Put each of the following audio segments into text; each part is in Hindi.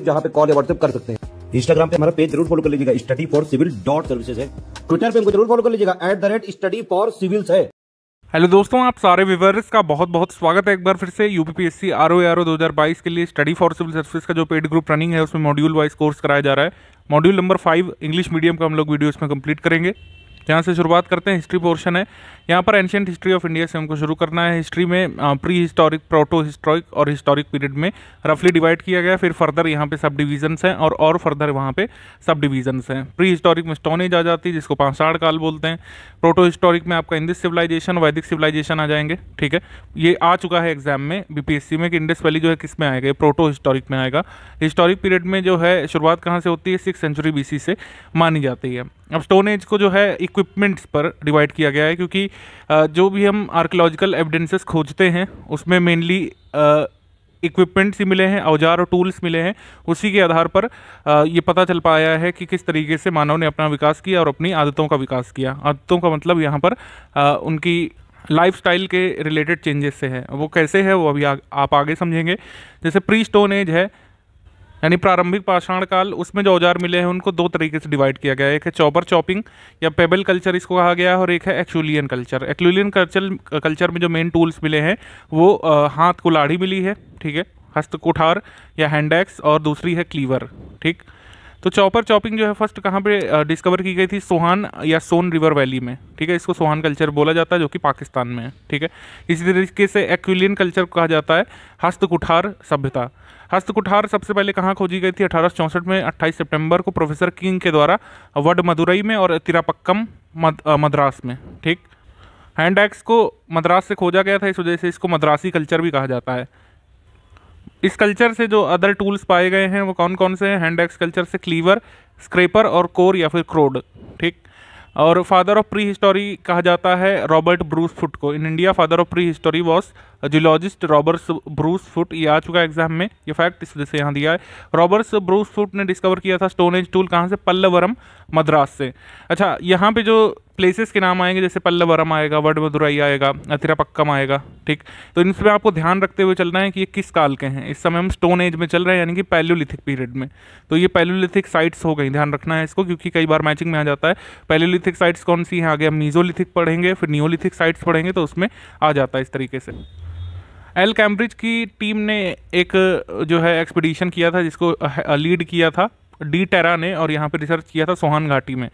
व्हाट्सएप जहाँ पे कॉल या व्हाट्सएप कर सकते हैं इंस्टाग्राम पे हमारा पेज जरूर फॉलो कर लीजिएगा study for civil dot services है ट्विटर पे हमको जरूर फॉलो कर लीजिएगा at the rate study for civils है हेलो दोस्तों आप सारे व्यूवर्स का बहुत बहुत स्वागत है एक बार फिर से UPPSC R O R O दो के लिए स्टडी फॉर सिविल सर्विस का जो पेड ग्रुप रनिंग है उसमें मॉड्यूल वाइज कोर्स कराया जा रहा है module number five English medium का हम लोग वीडियो इसमें कंप्लीट करेंगे यहाँ से शुरुआत करते हैं हिस्ट्री पोर्शन है यहाँ पर एंशियंट हिस्ट्री ऑफ इंडिया से हमको शुरू करना है हिस्ट्री में प्री हिस्टोरिक प्रोटो हिस्टोरिक और हिस्टोरिक पीरियड में रफली डिवाइड किया गया फिर फर्दर यहाँ पे सब डिवीजन्स हैं और और फर्दर वहाँ पे सब डिवीजन्स हैं प्री हिस्टोरिक में स्टोन एज आ जाती है जिसको पांसाड़ काल बोलते हैं प्रोटो हिस्टोरिक में आपका इंडस सिविलाइजेशन वैदिक सिविलाइजेशन आ जाएंगे ठीक है ये आ चुका है एग्जाम में बीपीएससी में कि इंडस वैली जो है किस में आएगा प्रोटो हिस्टोरिक में आएगा हिस्टोरिक पीरियड में जो है शुरुआत कहाँ से होती है सिक्स सेंचुरी बी से मानी जाती है अब स्टोन एज को जो है इक्व इक्विपमेंट्स पर डिवाइड किया गया है क्योंकि जो भी हम आर्कोलॉजिकल एविडेंसेस खोजते हैं उसमें मेनली इक्विपमेंट्स ही मिले हैं औजार और टूल्स मिले हैं उसी के आधार पर ये पता चल पाया है कि किस तरीके से मानव ने अपना विकास किया और अपनी आदतों का विकास किया आदतों का मतलब यहाँ पर उनकी लाइफ के रिलेटेड चेंजेस से है वो कैसे है वो अभी आ, आप आगे समझेंगे जैसे प्री स्टोन एज है यानी प्रारंभिक पाषाण काल उसमें जो औजार मिले हैं उनको दो तरीके से डिवाइड किया गया है एक है चौबर चॉपिंग या पेबल कल्चर इसको कहा गया है और एक है Acheulian culture Acheulian culture culture में जो मेन टूल्स मिले हैं वो हाथ को लाढ़ी मिली है ठीक है हस्त कुठार या एक्स और दूसरी है क्लीवर ठीक तो चौपर चॉपिंग जो है फर्स्ट कहाँ पे डिस्कवर की गई थी सोहान या सोन रिवर वैली में ठीक है इसको सोहान कल्चर बोला जाता है जो कि पाकिस्तान में है ठीक है इसी तरीके से एक्विलियन कल्चर कहा जाता है हस्तकुठार सभ्यता हस्त कुठार सबसे पहले कहाँ खोजी गई थी अठारह में अट्ठाईस सेप्टेम्बर को प्रोफेसर किंग के द्वारा वड मदुरई में और तिरापक्कम मद, मद्रास में ठीक हैंड एक्स को मद्रास से खोजा गया था इस वजह से इसको मद्रासी कल्चर भी कहा जाता है इस कल्चर से जो अदर टूल्स पाए गए हैं वो कौन कौन से हैं हैंड एक्स कल्चर से क्लीवर स्क्रेपर और कोर या फिर क्रोड ठीक और फादर ऑफ प्री हिस्टोरी कहा जाता है रॉबर्ट ब्रूस फुट को in India father of prehistory was geologist Roberts Bruce Foote ये आ चुका है एग्जाम में ये फैक्ट इस वजह से यहाँ दिया है रॉबर्ट्स ब्रूस फुट ने डिस्कवर किया था स्टोन एज टूल कहाँ से पल्लवरम मद्रास से अच्छा यहाँ पे जो प्लेसेस के नाम आएंगे जैसे पल्लवरम आएगा वड मदुरई आएगा अथिरापक्कम आएगा ठीक तो इन सब आपको ध्यान रखते हुए चलना है कि ये किस काल के हैं इस समय हम स्टोन एज में चल रहे हैं यानी कि पैलोलिथिक पीरियड में तो ये पैलोलिथिक साइट्स हो गई ध्यान रखना है इसको क्योंकि कई बार मैचिंग में आ जाता है पैलोलिथिक साइट्स कौन सी हैं आगे हम मीजोलिथिक पढ़ेंगे फिर नियोलिथिक साइट्स पढ़ेंगे तो उसमें आ जाता है इस तरीके से एल कैम्ब्रिज की टीम ने एक जो है एक्सपीडिशन किया था जिसको लीड किया था डी टेरा ने और यहाँ पे रिसर्च किया था सोहान घाटी में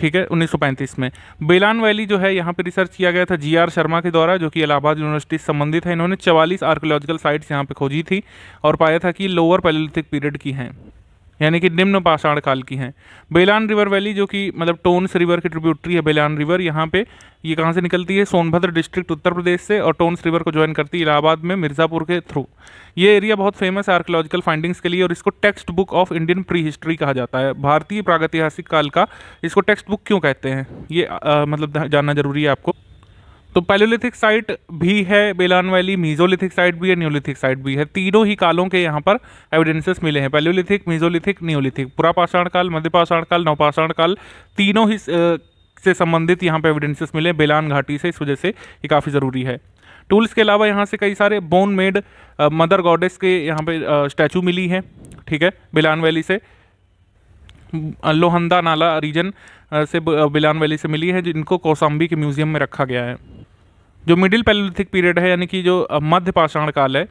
ठीक है 1935 में बेलान वैली जो है यहाँ पर रिसर्च किया गया था जी आर शर्मा के द्वारा जो कि इलाहाबाद यूनिवर्सिटी संबंधित है इन्होंने चवालीस आर्कोलॉजिकल साइट्स यहाँ पे खोजी थी और पाया था कि लोअर पैलोलिथिक पीरियड की हैं यानी कि निम्न पाषाण काल की हैं बेलान रिवर वैली जो कि मतलब टोन्स रिवर की ट्रिब्यूटरी है बेलान रिवर यहाँ पे ये कहाँ से निकलती है सोनभद्र डिस्ट्रिक्ट उत्तर प्रदेश से और टोन्स रिवर को ज्वाइन करती है इलाहाबाद में मिर्ज़ापुर के थ्रू ये एरिया बहुत फेमस है आर्कोलॉजिकल फाइंडिंग्स के लिए और इसको textbook of Indian prehistory कहा जाता है भारतीय प्रागैतिहासिक काल का इसको टेक्स्ट बुक क्यों कहते हैं ये आ, मतलब जानना जरूरी है आपको तो पैलोलिथिक साइट भी है बेलान वैली मीजोलिथिक साइट भी है न्योलिथिक साइट भी है तीनों ही कालों के यहाँ पर एविडेंसेस मिले हैं पैलोलिथिक मीजोलिथिक न्योलिथिक पुरापाषाण काल मध्यपाषाण काल नवपाषाण काल तीनों ही से संबंधित यहाँ पर एविडेंसेस मिले बेलान घाटी से इस वजह से ये काफ़ी ज़रूरी है टूल्स के अलावा यहाँ से कई सारे बोन मेड मदर गॉडेस के यहाँ पर स्टैचू मिली है ठीक है बिलान वैली से लोहंदा नाला रीजन से बिलान वैली से मिली है जिनको कौसाम्बी के म्यूज़ियम में रखा गया है जो मिडिल पैलोलिथिक पीरियड है यानी कि जो मध्य पाषाण काल है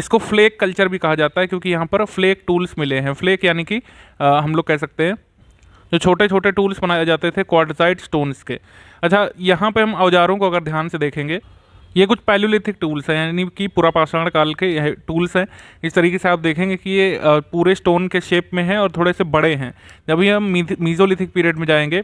इसको फ्लेक कल्चर भी कहा जाता है क्योंकि यहाँ पर फ्लेक टूल्स मिले हैं फ्लेक यानी कि हम लोग कह सकते हैं जो छोटे छोटे टूल्स बनाए जाते थे क्वाडसाइड स्टोन्स के अच्छा यहाँ पर हम औजारों को अगर ध्यान से देखेंगे ये कुछ पैलोलिथिक टूल्स हैं यानी कि पूरा पाषाण काल के टूल्स हैं इस तरीके से आप देखेंगे कि ये पूरे स्टोन के शेप में हैं और थोड़े से बड़े हैं जब ये हम मीजोलिथिक पीरियड में जाएंगे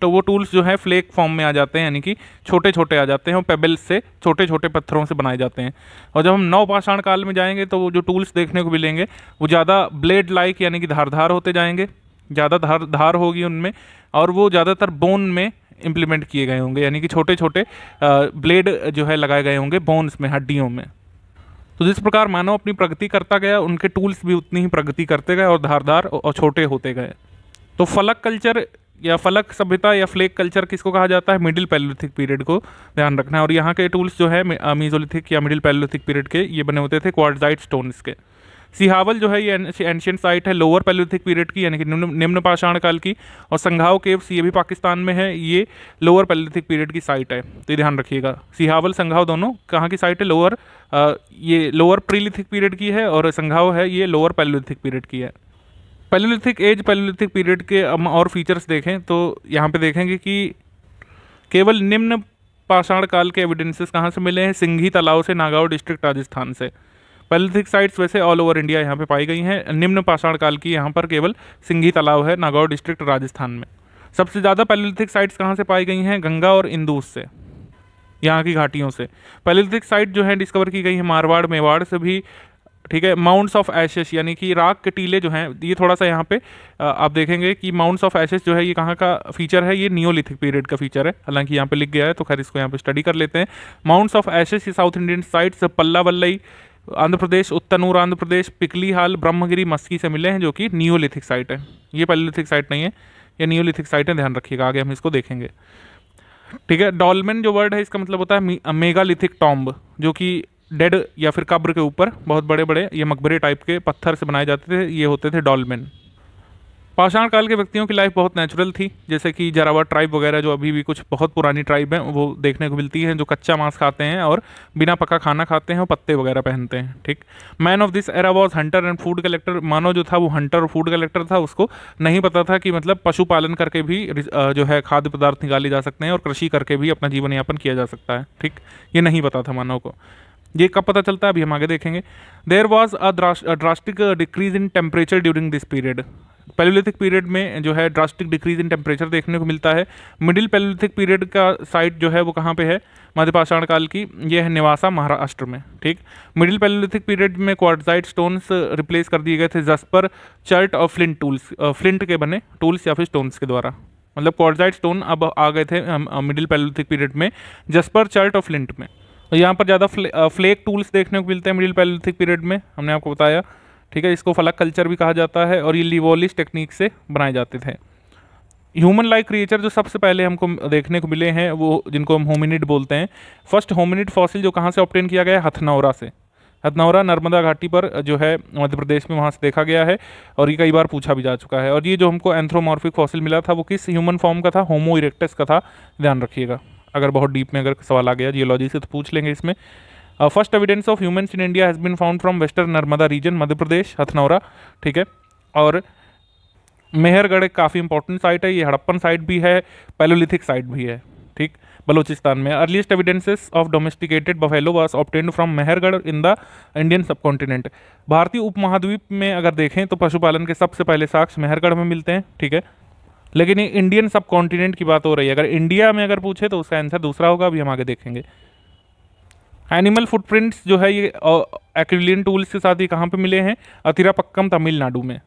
तो वो टूल्स जो है फ्लेक फॉर्म में आ जाते हैं यानी कि छोटे छोटे आ जाते हैं और पेबल्स से छोटे छोटे पत्थरों से बनाए जाते हैं और जब हम नवपाषाण काल में जाएंगे तो वो जो टूल्स देखने को मिलेंगे वो ज़्यादा ब्लेड लाइक यानी कि धारधार होते जाएंगे ज़्यादा धार धार होगी उनमें और वो ज़्यादातर बोन में इम्प्लीमेंट किए गए होंगे यानी कि छोटे छोटे ब्लेड जो है लगाए गए होंगे बोन्स में हड्डियों में तो जिस प्रकार मानव अपनी प्रगति करता गया उनके टूल्स भी उतनी ही प्रगति करते गए और धारदार और छोटे होते गए तो फलक कल्चर या फलक सभ्यता या फ्लेक कल्चर किसको कहा जाता है मिडिल पैलोलिथिक पीरियड को ध्यान रखना है और यहाँ के टूल्स जो है मीजोलिथिक या मिडिल पैलोलिथिक पीरियड के ये बने होते थे क्वारजाइट स्टोन्स के सिहावल जो है ये एंशियंट साइट है लोअर पैलोलिथिक पीरियड की यानी कि निम्न पाषाण काल की और संघाव केव्स ये भी पाकिस्तान में है ये लोअर पैलोलिथिक पीरियड की साइट है तो ध्यान रखिएगा सिहावल संघाव दोनों कहाँ की साइट है लोअर ये लोअर प्रीलिथिक पीरियड की है और संघाव है ये लोअर पैलोलिथिक पीरियड की है पैलोलिथिक एज पैलोलिथिक पीरियड के हम और फीचर्स देखें तो यहाँ पे देखेंगे कि केवल निम्न पाषाण काल के एविडेंसेस कहाँ से मिले हैं सिंघी तालाब से नागाव डिस्ट्रिक्ट राजस्थान से पैलोलिथिक साइट्स वैसे ऑल ओवर इंडिया यहाँ पे पाई गई हैं निम्न पाषाण काल की यहाँ पर केवल सिंघी तालाब है नागाव डिस्ट्रिक्ट राजस्थान में सबसे ज़्यादा पैलोलिथिक साइट्स कहाँ से पाई गई हैं गंगा और इंदूस से यहाँ की घाटियों से पैलोलिथिक साइट जो है डिस्कवर की गई है मारवाड़ मेवाड़ से भी ठीक है माउंट्स ऑफ एशेस यानी कि राख के टीले जो हैं ये थोड़ा सा यहाँ पे आप देखेंगे कि माउंट्स ऑफ एशेस जो है ये कहाँ का फीचर है ये नियोलिथिक पीरियड का फीचर है हालांकि यहाँ पे लिख गया है तो खैर इसको यहाँ पे स्टडी कर लेते हैं माउंट्स ऑफ एशेस ये south Indian sites Pallavaram Andhra प्रदेश उत्तनूर आंध्र प्रदेश पिकली हाल ब्रह्मगिरी मस्की से मिले हैं जो कि नियोलिथिक साइट है ये पैलिथिक साइट नहीं है ये नियोलिथिक साइट है ध्यान रखिएगा आगे हम इसको देखेंगे ठीक है डॉलमेन जो वर्ड है इसका मतलब होता है मेगालिथिक टॉम्ब जो कि डेड या फिर कब्र के ऊपर बहुत बड़े बड़े ये मकबरे टाइप के पत्थर से बनाए जाते थे ये होते थे डॉलमेन पाषाण काल के व्यक्तियों की लाइफ बहुत नेचुरल थी जैसे कि जरावा ट्राइब वगैरह जो अभी भी कुछ बहुत पुरानी ट्राइब हैं वो देखने को मिलती है जो कच्चा मांस खाते हैं और बिना पका खाना खाते हैं और पत्ते वगैरह पहनते हैं ठीक man of this era was hunter and food collector मानो जो था वो हंटर और फूड कलेक्टर था उसको नहीं पता था कि मतलब पशुपालन करके भी जो है खाद्य पदार्थ निकाले जा सकते हैं और कृषि करके भी अपना जीवन यापन किया जा सकता है ठीक ये नहीं पता था मानव को ये कब पता चलता है अभी हम आगे देखेंगे there was a drastic decrease in temperature during this period palaeolithic period में जो है ड्रास्टिक डिक्रीज इन टेम्परेचर देखने को मिलता है मिडिल पैलोलिथिक पीरियड का साइट जो है वो कहाँ पे है मध्य पाषाण काल की ये है निवासा महाराष्ट्र में ठीक मिडिल पैलोलिथिक पीरियड में क्वारजाइट स्टोन्स रिप्लेस कर दिए गए थे जस्पर चर्ट और फ्लिंट टूल्स फ्लिंट के बने टूल्स या फिर स्टोन्स के द्वारा मतलब क्वारजाइट स्टोन अब आ गए थे मिडिल पैलोलिथिक पीरियड में जस्पर चर्ट और फ्लिंट में यहाँ पर ज़्यादा फ्ले, फ्लेक टूल्स देखने को मिलते हैं मिडिल पैलिथिक पीरियड में हमने आपको बताया ठीक है इसको फलक कल्चर भी कहा जाता है और ये लिवोलिस टेक्निक से बनाए जाते थे ह्यूमन लाइक क्रिएचर जो सबसे पहले हमको देखने को मिले हैं वो जिनको हम होमिनिट बोलते हैं फर्स्ट होमिनिट फॉसिल जो कहाँ से ऑप्टेन किया गया है हथनौरा से हथनौरा नर्मदा घाटी पर जो है मध्य प्रदेश में वहाँ से देखा गया है और ये कई बार पूछा भी जा चुका है और ये जो हमको एंथ्रोमॉर्फिक फॉसिल मिला था वो किस ह्यूमन फॉर्म का था होमो इरेक्टस का था ध्यान रखिएगा अगर बहुत डीप में अगर सवाल आ गया जियोलॉजी से तो पूछ लेंगे इसमें first evidence of humans in India has been found from western Narmada region Madhya Pradesh Hathnora ठीक है और मेहरगढ़ एक काफ़ी इंपॉर्टेंट साइट है ये हड़प्पन साइट भी है पैलोलिथिक साइट भी है ठीक बलूचिस्तान में earliest evidences of domesticated buffalo was obtained from Mehrgarh in the Indian subcontinent भारतीय उपमहाद्वीप में अगर देखें तो पशुपालन के सबसे पहले साक्ष्य मेहरगढ़ में मिलते हैं ठीक है लेकिन ये इंडियन सब कॉन्टिनेंट की बात हो रही है अगर इंडिया में अगर पूछे तो उसका आंसर दूसरा होगा अभी हम आगे देखेंगे एनिमल फुटप्रिंट्स जो है ये एक्रिलियन टूल्स के साथ ये कहाँ पे मिले हैं अतिरापक्कम तमिलनाडु में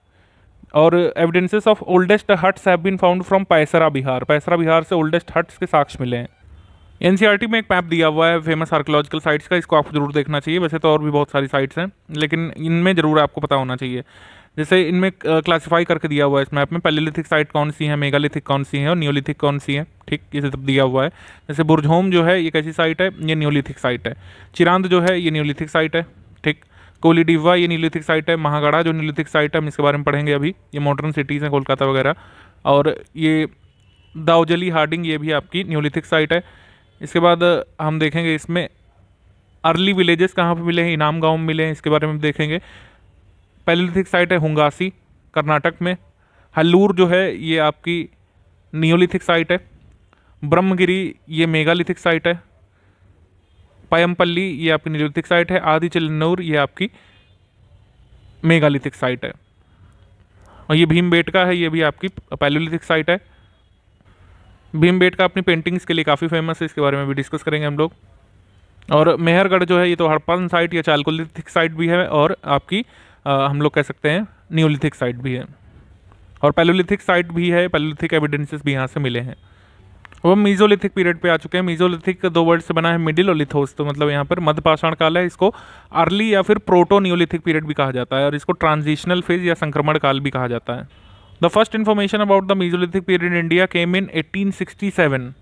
और evidences of oldest huts have been found from Paisra Bihar Paisra Bihar से ओल्डेस्ट हट्स के साक्ष्य मिले हैं एन e में एक मैप दिया हुआ है फेमस आर्कोलॉजिकल साइट्स का इसको आपको जरूर देखना चाहिए वैसे तो और भी बहुत सारी साइट्स हैं लेकिन इनमें ज़रूर आपको पता होना चाहिए जैसे इनमें क्लासीफाई करके दिया हुआ है इस मैप में पैलेलिथिक साइट कौन सी है मेगालिथिक कौन सी है और न्योलिथिक कौन सी है ठीक ये सब दिया हुआ है जैसे बुरझोम जो है ये कैसी साइट है ये न्योलिथिक साइट है चिरांद जो है ये न्योलिथिक साइट है ठीक कोली डिब्वा ये न्यूलिथिक साइट है महागढ़ा जो न्यूलिथिक साइट है हम इसके बारे में पढ़ेंगे अभी ये मॉडर्न सिटीज़ हैं कोलकाता वगैरह और ये दाउजली हार्डिंग ये भी आपकी न्यूलिथिक साइट है इसके बाद हम देखेंगे इसमें अर्ली विलेजेस कहाँ पर मिले हैं इनाम गाँव में मिले हैं इसके बारे में देखेंगे पैलिथिक साइट है हुंगासी कर्नाटक में हल्लूर जो है ये आपकी नियोलिथिक साइट है ब्रह्मगिरी ये मेगालिथिक साइट है पयमपल्ली ये आपकी नियोलिथिक साइट है आदि चिल्नूर ये आपकी मेगालिथिक साइट है और ये भीमबेटका है ये भी आपकी पैलोलिथिक साइट है भीमबेटका अपनी पेंटिंग्स के लिए काफ़ी फेमस है इसके बारे में भी डिस्कस करेंगे हम लोग और मेहरगढ़ जो है ये तो हड़पन साइट या चालकोलिथिक साइट भी है और आपकी हम लोग कह सकते हैं न्यूलिथिक साइट भी है और पैलोलिथिक साइट भी है पैलोलिथिक एविडेंसेस भी यहाँ से मिले हैं हम मीजोलिथिक पीरियड पे आ चुके हैं मीजोलिथिक दो वर्ड से बना है मिडिल और लिथोस तो मतलब यहाँ पर मध्य पाषाण काल है इसको अर्ली या फिर प्रोटो न्यूलिथिक पीरियड भी कहा जाता है और इसको ट्रांजिशनल फेज या संक्रमण काल भी कहा जाता है the first information about the mesolithic period India came in eighteen seven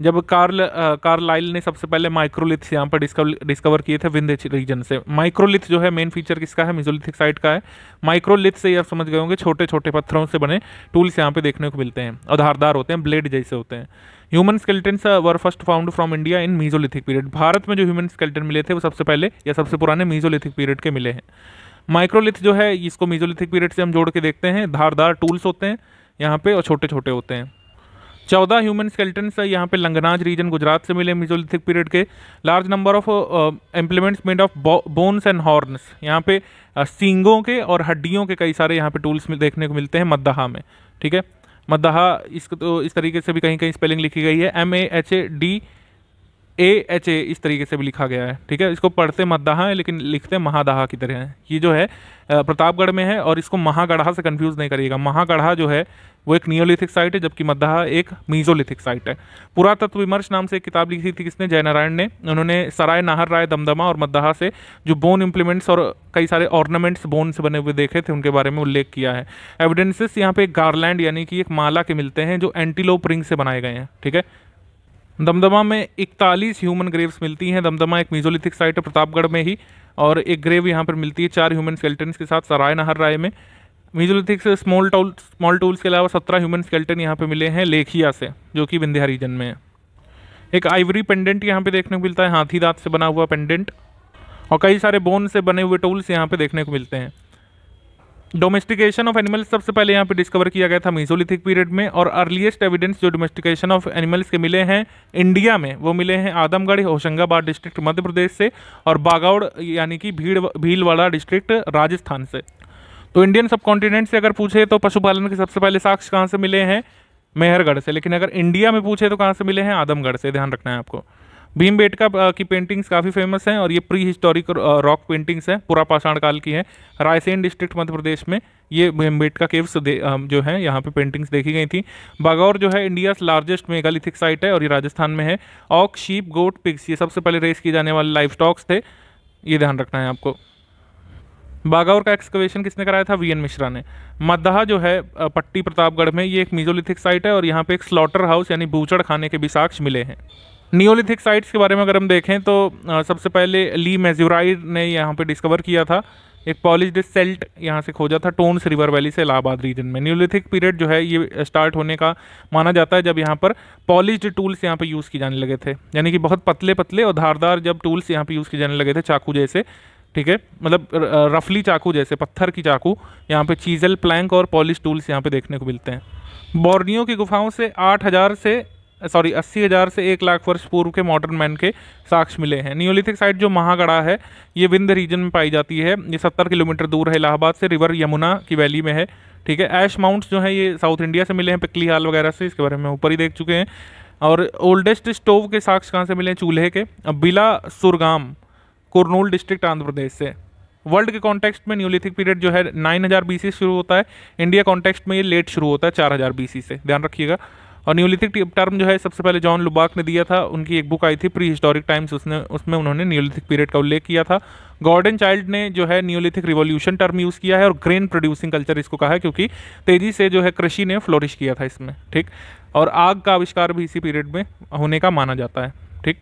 जब कार्ल कार्लाइल ने सबसे पहले माइक्रोलिथ्स यहाँ पर डिस्कवर डिस्कवर किए थे विंध्य रीजन से माइक्रोलिथ जो है मेन फीचर किसका है मिजोलिथिक साइट का है माइक्रोलिथ से आप समझ गए होंगे छोटे छोटे पत्थरों से बने टूल्स यहाँ पे देखने को मिलते हैं और धारदार होते हैं ब्लेड जैसे होते हैं human skeletons were first found from India in mesolithic period Bharat में जो ह्यूमन स्केल्टन मिले थे वो सबसे पहले या सबसे पुराने मीजोलिथिक पीरियड के मिले हैं माइक्रोलिथ जो है इसको मीजोलिथिक पीरियड से हम जोड़ के देखते हैं धारदार टूल्स होते हैं यहाँ पे और छोटे छोटे होते हैं चौदह ह्यूमन स्केल्टन्स यहाँ पे लंगनाज रीजन गुजरात से मिले मिजोलिथिक पीरियड के large number of implements made of bones and horns यहाँ पे uh, सींगों के और हड्डियों के कई सारे यहाँ पे टूल्स में देखने को मिलते हैं मद्दहा में ठीक है मद्दहा इसको तो इस तरीके से भी कहीं कहीं स्पेलिंग लिखी गई है M A H A D A H A इस तरीके से भी लिखा गया है ठीक है इसको पढ़ते मतदाहा है लेकिन लिखते महादाहा की तरह है ये जो है प्रतापगढ़ में है और इसको महागढ़ा से कन्फ्यूज़ नहीं करिएगा महागढ़ा जो है वो एक नियोलिथिक साइट है जबकि मद्दाहा एक मीजोलिथिक साइट है पुरातत्व विमर्श नाम से एक किताब लिखी थी किसने जयनारायण ने उन्होंने सराय नाहर राय दमदमा और मद्दाहा से जो बोन इम्प्लीमेंट्स और कई सारे ऑर्नामेंट्स बोन से बने हुए देखे थे उनके बारे में उल्लेख किया है एविडेंसेस यहाँ पे एक गारलैंड यानी कि एक माला के मिलते हैं जो एंटीलोप रिंग से बनाए गए हैं ठीक है दमदमा में इकतालीस ह्यूमन ग्रेव्स मिलती हैं दमदमा एक मीजोलिथिक साइट है प्रतापगढ़ में ही और एक ग्रेव यहाँ पर मिलती है चार ह्यूमन स्केल्टन के साथ सराय नहर राय में मीजोलिथिक से स्मॉल टूल स्मॉल टूल्स के अलावा सत्रह ह्यूमन स्केल्टन यहाँ पर मिले हैं लेखिया से जो कि विंध्या रीजन में है एक आइवरी पेंडेंट यहाँ पर देखने को मिलता है हाथी दांत से बना हुआ पेंडेंट और कई सारे बोन से बने हुए टूल्स यहाँ पर देखने को मिलते हैं डोमेस्टिकेशन ऑफ एनिमल्स सबसे पहले यहाँ पे डिस्कवर किया गया था मीजोलिथिक पीरियड में और अर्लीस्ट एविडेंस जो डोमेस्टिकेशन ऑफ एनिमल्स के मिले हैं इंडिया में वो मिले हैं आदमगढ़ होशंगाबाद डिस्ट्रिक्ट मध्य प्रदेश से और बागौड़ यानी कि भीड़ भीलवाड़ा डिस्ट्रिक्ट राजस्थान से तो इंडियन सब कॉन्टिनेंट से अगर पूछे तो पशुपालन के सबसे पहले साक्ष्य कहाँ से मिले हैं मेहरगढ़ से लेकिन अगर इंडिया में पूछे तो कहाँ से मिले हैं आदमगढ़ से ध्यान रखना है आपको भीम बेटका की पेंटिंग्स काफ़ी फेमस हैं और ये प्री हिस्टोरिक रॉक पेंटिंग्स हैं पूरा पाषाण काल की हैं रायसेन डिस्ट्रिक्ट मध्य प्रदेश में ये बेटका केव्स जो हैं यहाँ पे पेंटिंग्स देखी गई थी बागौर जो है इंडिया लार्जेस्ट मेगालिथिक साइट है और ये राजस्थान में है ऑक शीप गोट पिक्स ये सबसे पहले रेस किए जाने वाले लाइफ स्टॉक्स थे ये ध्यान रखना है आपको बागौर का एक्सकवेशन किसने कराया था वीएन मिश्रा ने मद्दाह जो है पट्टी प्रतापगढ़ में ये एक मीजोलिथिक साइट है और यहाँ पे एक स्लॉटर हाउस यानी बूचड़ खाने के भी साक्ष्य मिले हैं नियोलिथिक साइट्स के बारे में अगर हम देखें तो सबसे पहले ली मेजूराइड ने यहाँ पे डिस्कवर किया था एक पॉलिश सेल्ट यहाँ से खोजा था टोन्स रिवर वैली से इलाहाबाद रीजन में न्यूलिथिक पीरियड जो है ये स्टार्ट होने का माना जाता है जब यहाँ पर पॉलिश्ड टूल्स यहाँ पर यूज़ किए जाने लगे थे यानी कि बहुत पतले पतले और धारदार जब टूल्स यहाँ पर यूज़ किए जाने लगे थे चाकू जैसे ठीक है मतलब रफली चाकू जैसे पत्थर की चाकू यहाँ पर चीजल प्लैंक और पॉलिश टूल्स यहाँ पर देखने को मिलते हैं बॉर्नियो की गुफाओं से आठ से सॉरी अस्सी हज़ार से एक लाख वर्ष पूर्व के मॉडर्न मैन के साक्ष्य मिले हैं नियोलिथिक साइट जो महागढ़ा है ये विंध्य रीजन में पाई जाती है ये सत्तर किलोमीटर दूर है इलाहाबाद से रिवर यमुना की वैली में है ठीक है ऐश माउंट्स जो है ये साउथ इंडिया से मिले हैं पिकली हाल वगैरह से इसके बारे में ऊपर ही देख चुके हैं और ओल्डेस्ट स्टोव के साक्ष कहाँ से मिले हैं चूल्हे के बिला सुरगाम कुरनूल डिस्ट्रिक्ट आंध्र प्रदेश से वर्ल्ड के कॉन्टेक्स्ट में न्यूलिथिक पीरियड जो है 9000 बीसी शुरू होता है इंडिया कॉन्टेक्स्ट में ये लेट शुरू होता है 4000 बीसी से ध्यान रखिएगा और न्योलिथिक टर्म जो है सबसे पहले जॉन लुबाक ने दिया था उनकी एक बुक आई थी प्री हिस्टोरिक टाइम्स उसने उसमें उन्होंने न्योलिथिक पीरियड का उल्लेख किया था गॉर्डन चाइल्ड ने जो है न्योलिथिक रिवोल्यूशन टर्म यूज़ किया है और ग्रेन प्रोड्यूसिंग कल्चर इसको कहा है क्योंकि तेज़ी से जो है कृषि ने फ्लोरिश किया था इसमें ठीक और आग का आविष्कार भी इसी पीरियड में होने का माना जाता है ठीक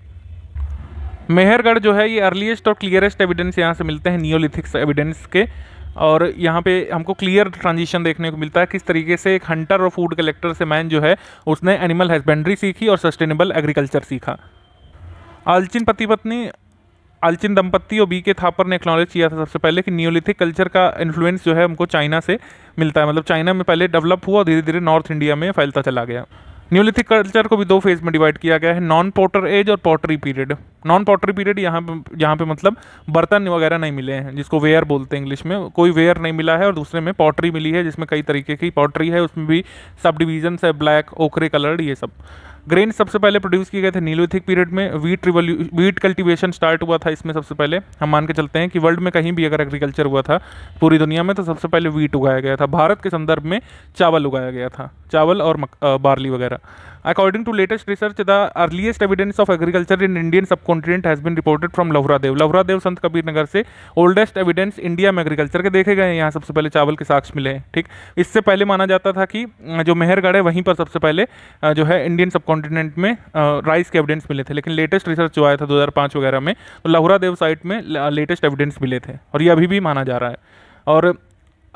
मेहरगढ़ जो है ये अर्लीस्ट और क्लियरेस्ट एविडेंस यहाँ से मिलते हैं न्योलिथिक्स एविडेंस के और यहाँ पे हमको क्लियर ट्रांजिशन देखने को मिलता है किस तरीके से एक हंटर और फूड कलेक्टर से मैन जो है उसने एनिमल हस्बेंड्री सीखी और सस्टेनेबल एग्रीकल्चर सीखा आलचिन पति पत्नी आलचिन दंपत्ति और बी के थापर ने एक्नॉलेज किया था सबसे पहले कि न्योलिथिक कल्चर का इन्फ्लुएंस जो है हमको चाइना से मिलता है मतलब चाइना में पहले डेवलप हुआ धीरे धीरे नॉर्थ इंडिया में फैलता चला गया न्यूलिथिक कल्चर को भी दो फेज में डिवाइड किया गया है नॉन पोटर एज और pottery period non pottery period यहाँ पे यहाँ पे मतलब बर्तन वगैरह नहीं मिले हैं जिसको वेयर बोलते हैं इंग्लिश में कोई वेयर नहीं मिला है और दूसरे में पॉटरी मिली है जिसमें कई तरीके की पॉटरी है उसमें भी सब डिवीजन्स है ब्लैक ओकरे कलर्ड ये सब ग्रेन सबसे पहले प्रोड्यूस किए गए थे नीलोथिक पीरियड में वीट रिवोल्यू वीट कल्टीवेशन स्टार्ट हुआ था इसमें सबसे पहले हम मान के चलते हैं कि वर्ल्ड में कहीं भी अगर एग्रीकल्चर हुआ था पूरी दुनिया में तो सबसे पहले वीट उगाया गया था भारत के संदर्भ में चावल उगाया गया था चावल और मक, बार्ली वगैरह according to latest research the earliest evidence of agriculture in Indian subcontinent has been reported from Lahuradewa Lahuradewa Sant Kabir Nagar से ओल्डेस्ट एविडेंस इंडिया में एग्रीकल्चर के देखे गए हैं यहाँ सबसे पहले चावल के साक्ष मिले हैं ठीक इससे पहले माना जाता था कि जो मेहरगढ़ है वहीं पर सबसे पहले जो है इंडियन सबकॉन्टिनेंट में राइस के एविडेंस मिले थे लेकिन लेटेस्ट रिसर्च जो आया था पाँच वगैरह में तो देव साइट में लेटेस्ट एविडेंस मिले थे और ये अभी भी माना जा रहा है और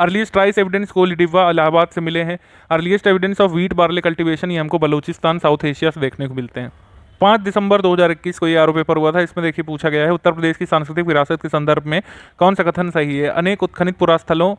अर्लीस्ट ट्राइस एविडेंस डिब्बा इलाहाबाद से मिले हैं earliest evidence of wheat barley cultivation ये हमको बलूचिस्तान साउथ एशिया से देखने को मिलते हैं पाँच दिसंबर 2021 को ये आरोप पेपर हुआ था इसमें देखिए पूछा गया है उत्तर प्रदेश की सांस्कृतिक विरासत के संदर्भ में कौन सा कथन सही है अनेक उत्खनित पुरास्थलों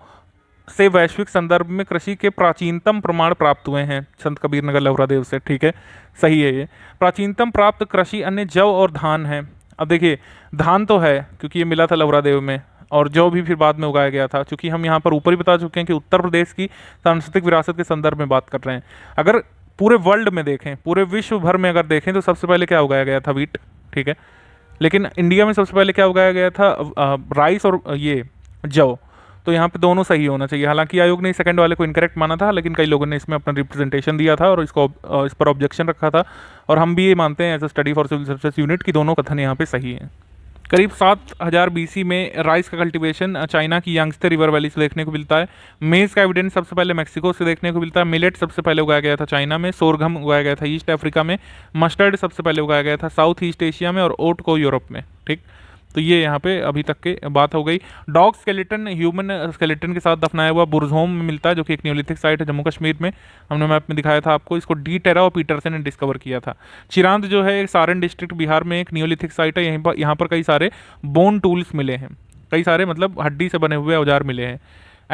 से वैश्विक संदर्भ में कृषि के प्राचीनतम प्रमाण प्राप्त हुए हैं संत कबीर नगर लवरादेव से ठीक है सही है ये प्राचीनतम प्राप्त कृषि अन्य जव और धान है अब देखिए धान तो है क्योंकि ये मिला था लवरादेव में और जौ भी फिर बाद में उगाया गया था क्योंकि हम यहाँ पर ऊपर ही बता चुके हैं कि उत्तर प्रदेश की सांस्कृतिक विरासत के संदर्भ में बात कर रहे हैं अगर पूरे वर्ल्ड में देखें पूरे विश्व भर में अगर देखें तो सबसे पहले क्या उगाया गया था वीट ठीक है लेकिन इंडिया में सबसे पहले क्या उगाया गया था राइस और ये जौ तो यहाँ पे दोनों सही होना चाहिए हालांकि आयोग ने सेकंड वाले को इनकरेक्ट माना था लेकिन कई लोगों ने इसमें अपना रिप्रेजेंटेशन दिया था और इसको इस पर ऑब्जेक्शन रखा था और हम भी ये मानते हैं as a study for civil service unit की दोनों कथन यहाँ पे सही है करीब सात हज़ार बीसी में राइस का कल्टीवेशन चाइना की यांगस्ते रिवर वैली से देखने को मिलता है मेज़ का एविडेंस सबसे पहले मेक्सिको से देखने को मिलता है मिलेट सबसे पहले उगाया गया था चाइना में सोरघम उगाया गया था ईस्ट अफ्रीका में मस्टर्ड सबसे पहले उगाया गया था साउथ ईस्ट एशिया में और ओट को यूरोप में ठीक तो ये यहाँ पे अभी तक के बात हो गई डॉग स्केलेटन ह्यूमन स्केलेटन के साथ दफनाया हुआ बुरजोम में मिलता है जो कि एक न्यूलिथिक साइट है जम्मू कश्मीर में हमने मैप में दिखाया था आपको इसको डी टेरा और पीटरसन ने डिस्कवर किया था चिरांद जो है सारण डिस्ट्रिक्ट बिहार में एक न्यूलिथिक साइट है यहीं पर यहाँ पर कई सारे बोन टूल्स मिले हैं कई सारे मतलब हड्डी से बने हुए औजार मिले हैं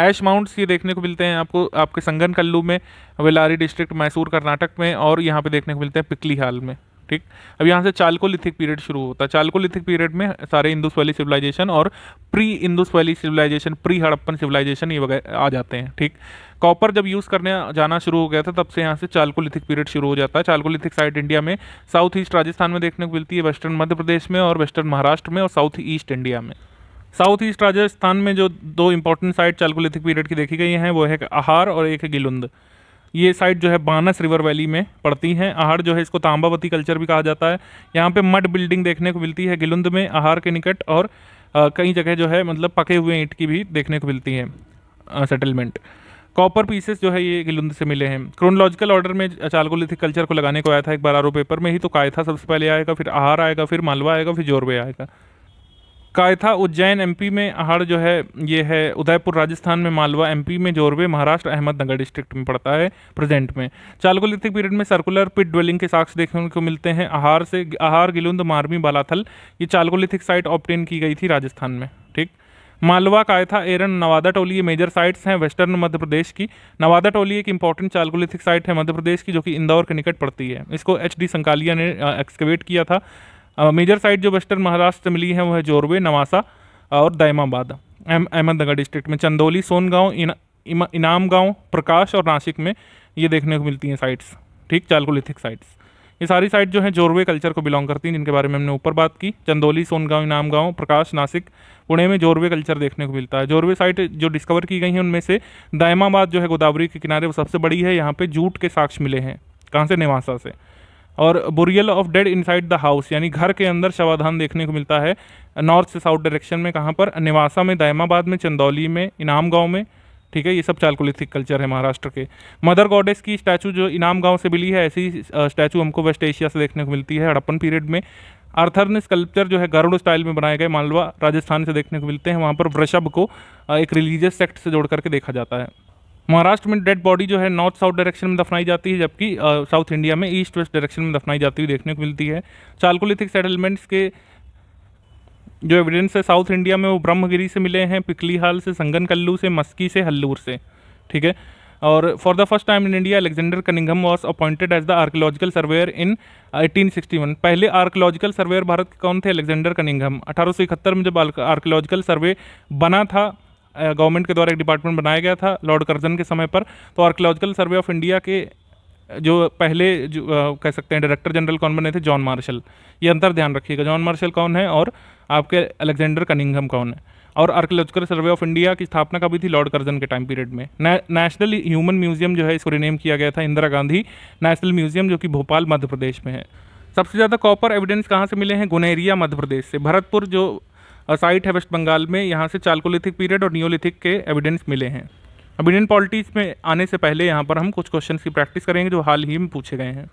ऐश माउंट्स ये देखने को मिलते हैं आपको आपके संगन कल्लू में वेलारी डिस्ट्रिक्ट मैसूर कर्नाटक में और यहाँ पे देखने को मिलते हैं पिकली हाल में ठीक अब यहाँ से चालकोलिथिक पीरियड शुरू होता है चालकोलिथिक पीरियड में सारे इंदुस वैली सिविलाइजेशन और pre Indus valley civilization pre Harappan civilization ये वगैरह आ जाते हैं ठीक कॉपर जब यूज़ करने जाना शुरू हो गया था तब से यहाँ से चालकोलिथिक पीरियड शुरू हो जाता है चालकोलिथिक साइड इंडिया में साउथ ईस्ट राजस्थान में देखने को मिलती है वेस्टर्न मध्य प्रदेश में और वेस्टर्न महाराष्ट्र में और साउथ ईस्ट इंडिया में साउथ ईस्ट राजस्थान में जो दो इंपॉर्टेंट साइट चालकोलिथिक पीरियड की देखी गई हैं वो है आहार और एक है गिलुंद ये साइड जो है बानस रिवर वैली में पड़ती हैं आहार जो है इसको तांबावती कल्चर भी कहा जाता है यहाँ पे मड बिल्डिंग देखने को मिलती है गिलुंद में आहार के निकट और कई जगह जो है मतलब पके हुए ईंट की भी देखने को मिलती हैं सेटलमेंट कॉपर पीसेस जो है ये गिलुंद से मिले हैं क्रोनोलॉजिकल ऑर्डर में चालकोलिथिक कल्चर को लगाने को आया था एक बार आरो पेपर में ही तो कायथा सबसे पहले आएगा फिर आहार आएगा फिर मालवा आएगा फिर जोरवे आएगा कायथा उज्जैन एमपी में अहाड़ जो है ये है उदयपुर राजस्थान में मालवा एमपी में जोरवे महाराष्ट्र अहमदनगर डिस्ट्रिक्ट में पड़ता है प्रेजेंट में चालकोलिथिक पीरियड में सर्कुलर पिट ड्वेलिंग के साक्ष्य देखने को मिलते हैं आहार से आहार गिलुंद मारमी बालाथल ये चालकोलिथिक साइट ऑप्टेन की गई थी राजस्थान में ठीक मालवा कायथा एरन नवादा टोली ये मेजर साइट्स हैं वेस्टर्न मध्य प्रदेश की नवादा टोली एक इंपॉर्टेंट चालकोलिथिक साइट है मध्य प्रदेश की जो कि इंदौर के निकट पड़ती है इसको एच डी संकालिया ने एक्सकेवेट किया था मेजर साइट जो वेस्टर्न महाराष्ट्र से मिली है वो है जोरवे नवासा और दायमाबाद अहमदनगर डिस्ट्रिक्ट में चंदौली सोनगांव इन, इनाम गाँव प्रकाश और नासिक में ये देखने को मिलती हैं साइट्स ठीक चालकोलिथिक साइट्स ये सारी साइट जो हैं जोरवे कल्चर को बिलोंग करती हैं जिनके बारे में हमने ऊपर बात की चंदौली सोनगांव इनाम गांव प्रकाश नासिक पुणे में जोरवे कल्चर देखने को मिलता है जोरवे साइट जो डिस्कवर की गई हैं उनमें से दायमाबाद जो है गोदावरी के किनारे वो सबसे बड़ी है यहाँ पे जूट के साक्ष मिले हैं कहाँ से निवासा से और burial of dead inside the house यानी घर के अंदर शवाधान देखने को मिलता है नॉर्थ से साउथ डायरेक्शन में कहाँ पर निवासा में दैमाबाद में चंदौली में इनाम गाँव में ठीक है ये सब चालकोलिथिक कल्चर है महाराष्ट्र के मदर गॉडेस की स्टैचू जो इनाम गांव से मिली है ऐसी स्टैचू हमको वेस्ट एशिया से देखने को मिलती है हड़प्पन पीरियड में आर्थर ने स्कल्पचर जो है गरुड़ स्टाइल में बनाए गए मालवा राजस्थान से देखने को मिलते हैं वहाँ पर वृषभ को एक रिलीजियस सेक्ट से जोड़ करके देखा जाता है महाराष्ट्र में डेड बॉडी जो है नॉर्थ साउथ डायरेक्शन में दफनाई जाती है जबकि साउथ इंडिया में ईस्ट वेस्ट डायरेक्शन में दफनाई जाती हुई देखने को मिलती है चालकोलिथिक सेटलमेंट्स के जो एविडेंस है साउथ इंडिया में वो ब्रह्मगिरी से मिले हैं पिकलीहाल से संगन कल्लू से मस्की से हल्लूर से ठीक है और for the first time in India Alexander Cunningham was appointed as the archaeological surveyor in 1861 पहले आर्कोलॉजिकल सर्वेयर भारत के कौन थे अलेक्जेंडर कनिंगम अठारह में जब आर्कोलॉजिकल सर्वे बना था गवर्नमेंट के द्वारा एक डिपार्टमेंट बनाया गया था लॉर्ड कर्जन के समय पर तो आर्कोलॉजिकल सर्वे ऑफ इंडिया के जो पहले जो आ, कह सकते हैं डायरेक्टर जनरल कौन बने थे जॉन मार्शल ये अंतर ध्यान रखिएगा जॉन मार्शल कौन है और आपके अलेक्जेंडर कनिंगम कौन है और आर्कोलॉजिकल सर्वे ऑफ इंडिया की स्थापना कभी थी लॉर्ड कर्जन के टाइम पीरियड में नेशनल ह्यूमन म्यूजियम जो है इसको रिनेम किया गया था इंदिरा गांधी नेशनल म्यूजियम जो कि भोपाल मध्य प्रदेश में है सबसे ज़्यादा कॉपर एविडेंस कहाँ से मिले हैं गुनेरिया मध्य प्रदेश से भरतपुर जो साइट है वेस्ट बंगाल में यहाँ से चालकोलिथिक पीरियड और नियोलिथिक के एविडेंस मिले हैं अब इंडियन पॉलिटिक्स में आने से पहले यहाँ पर हम कुछ क्वेश्चन की प्रैक्टिस करेंगे जो हाल ही में पूछे गए हैं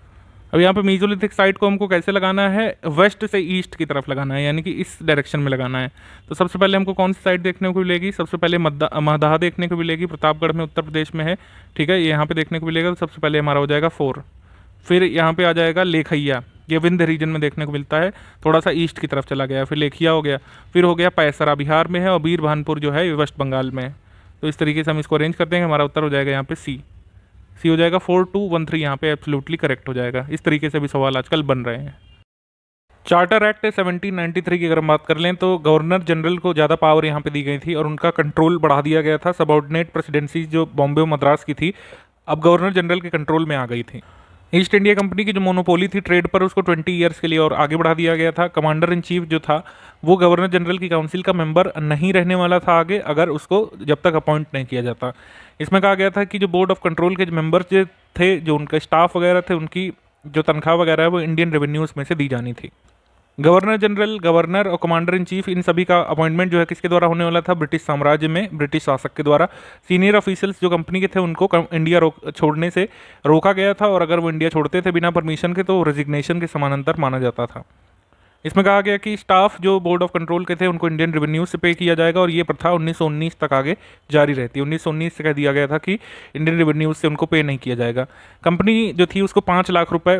अब यहाँ पर मीजोलिथिक साइट को हमको कैसे लगाना है वेस्ट से ईस्ट की तरफ लगाना है यानी कि इस डायरेक्शन में लगाना है तो सबसे पहले हमको कौन सी साइड देखने को मिलेगी सबसे पहले महदाह देखने को मिलेगी प्रतापगढ़ में उत्तर प्रदेश में है ठीक है यहाँ पे देखने को मिलेगा तो सबसे पहले हमारा हो जाएगा फोर फिर यहाँ पे आ जाएगा लेखैया ये विंध्य रीजन में देखने को मिलता है थोड़ा सा ईस्ट की तरफ चला गया फिर लेखिया हो गया फिर हो गया पैसरा बिहार में है और बीर भानपुर जो है वेस्ट बंगाल में तो इस तरीके से हम इसको अरेंज कर देंगे हमारा उत्तर हो जाएगा यहाँ पे सी सी हो जाएगा फोर टू वन थ्री यहाँ पे एब्सोल्युटली करेक्ट हो जाएगा इस तरीके से भी सवाल आजकल बन रहे हैं चार्टर एक्ट 1793 की अगर हम बात कर लें तो गवर्नर जनरल को ज़्यादा पावर यहाँ पे दी गई थी और उनका कंट्रोल बढ़ा दिया गया था सबॉर्डिनेट प्रेसिडेंसी जो बॉम्बे मद्रास की थी अब गवर्नर जनरल के कंट्रोल में आ गई थी ईस्ट इंडिया कंपनी की जो मोनोपोली थी ट्रेड पर उसको 20 इयर्स के लिए और आगे बढ़ा दिया गया था कमांडर इन चीफ जो था वो गवर्नर जनरल की काउंसिल का मेंबर नहीं रहने वाला था आगे अगर उसको जब तक अपॉइंट नहीं किया जाता इसमें कहा गया था कि जो बोर्ड ऑफ कंट्रोल के जो मेम्बर्स जो थे जो उनका स्टाफ वगैरह थे उनकी जो तनख्वाह वगैरह है वो इंडियन रेवेन्यूज़ में से दी जानी थी गवर्नर जनरल गवर्नर और कमांडर इन चीफ इन सभी का अपॉइंटमेंट जो है किसके द्वारा होने वाला था ब्रिटिश साम्राज्य में ब्रिटिश शासक के द्वारा सीनियर ऑफिसल्स जो कंपनी के थे उनको इंडिया छोड़ने से रोका गया था और अगर वो इंडिया छोड़ते थे बिना परमिशन के तो रेजिग्नेशन के समानांतर माना जाता था इसमें कहा गया कि स्टाफ जो बोर्ड ऑफ कंट्रोल के थे उनको इंडियन रेवेन्यू से पे किया जाएगा और ये प्रथा 1919 तक आगे जारी रहती है 1919 से कह दिया गया था कि इंडियन रेवेन्यू से उनको पे नहीं किया जाएगा कंपनी जो थी उसको पाँच लाख रुपए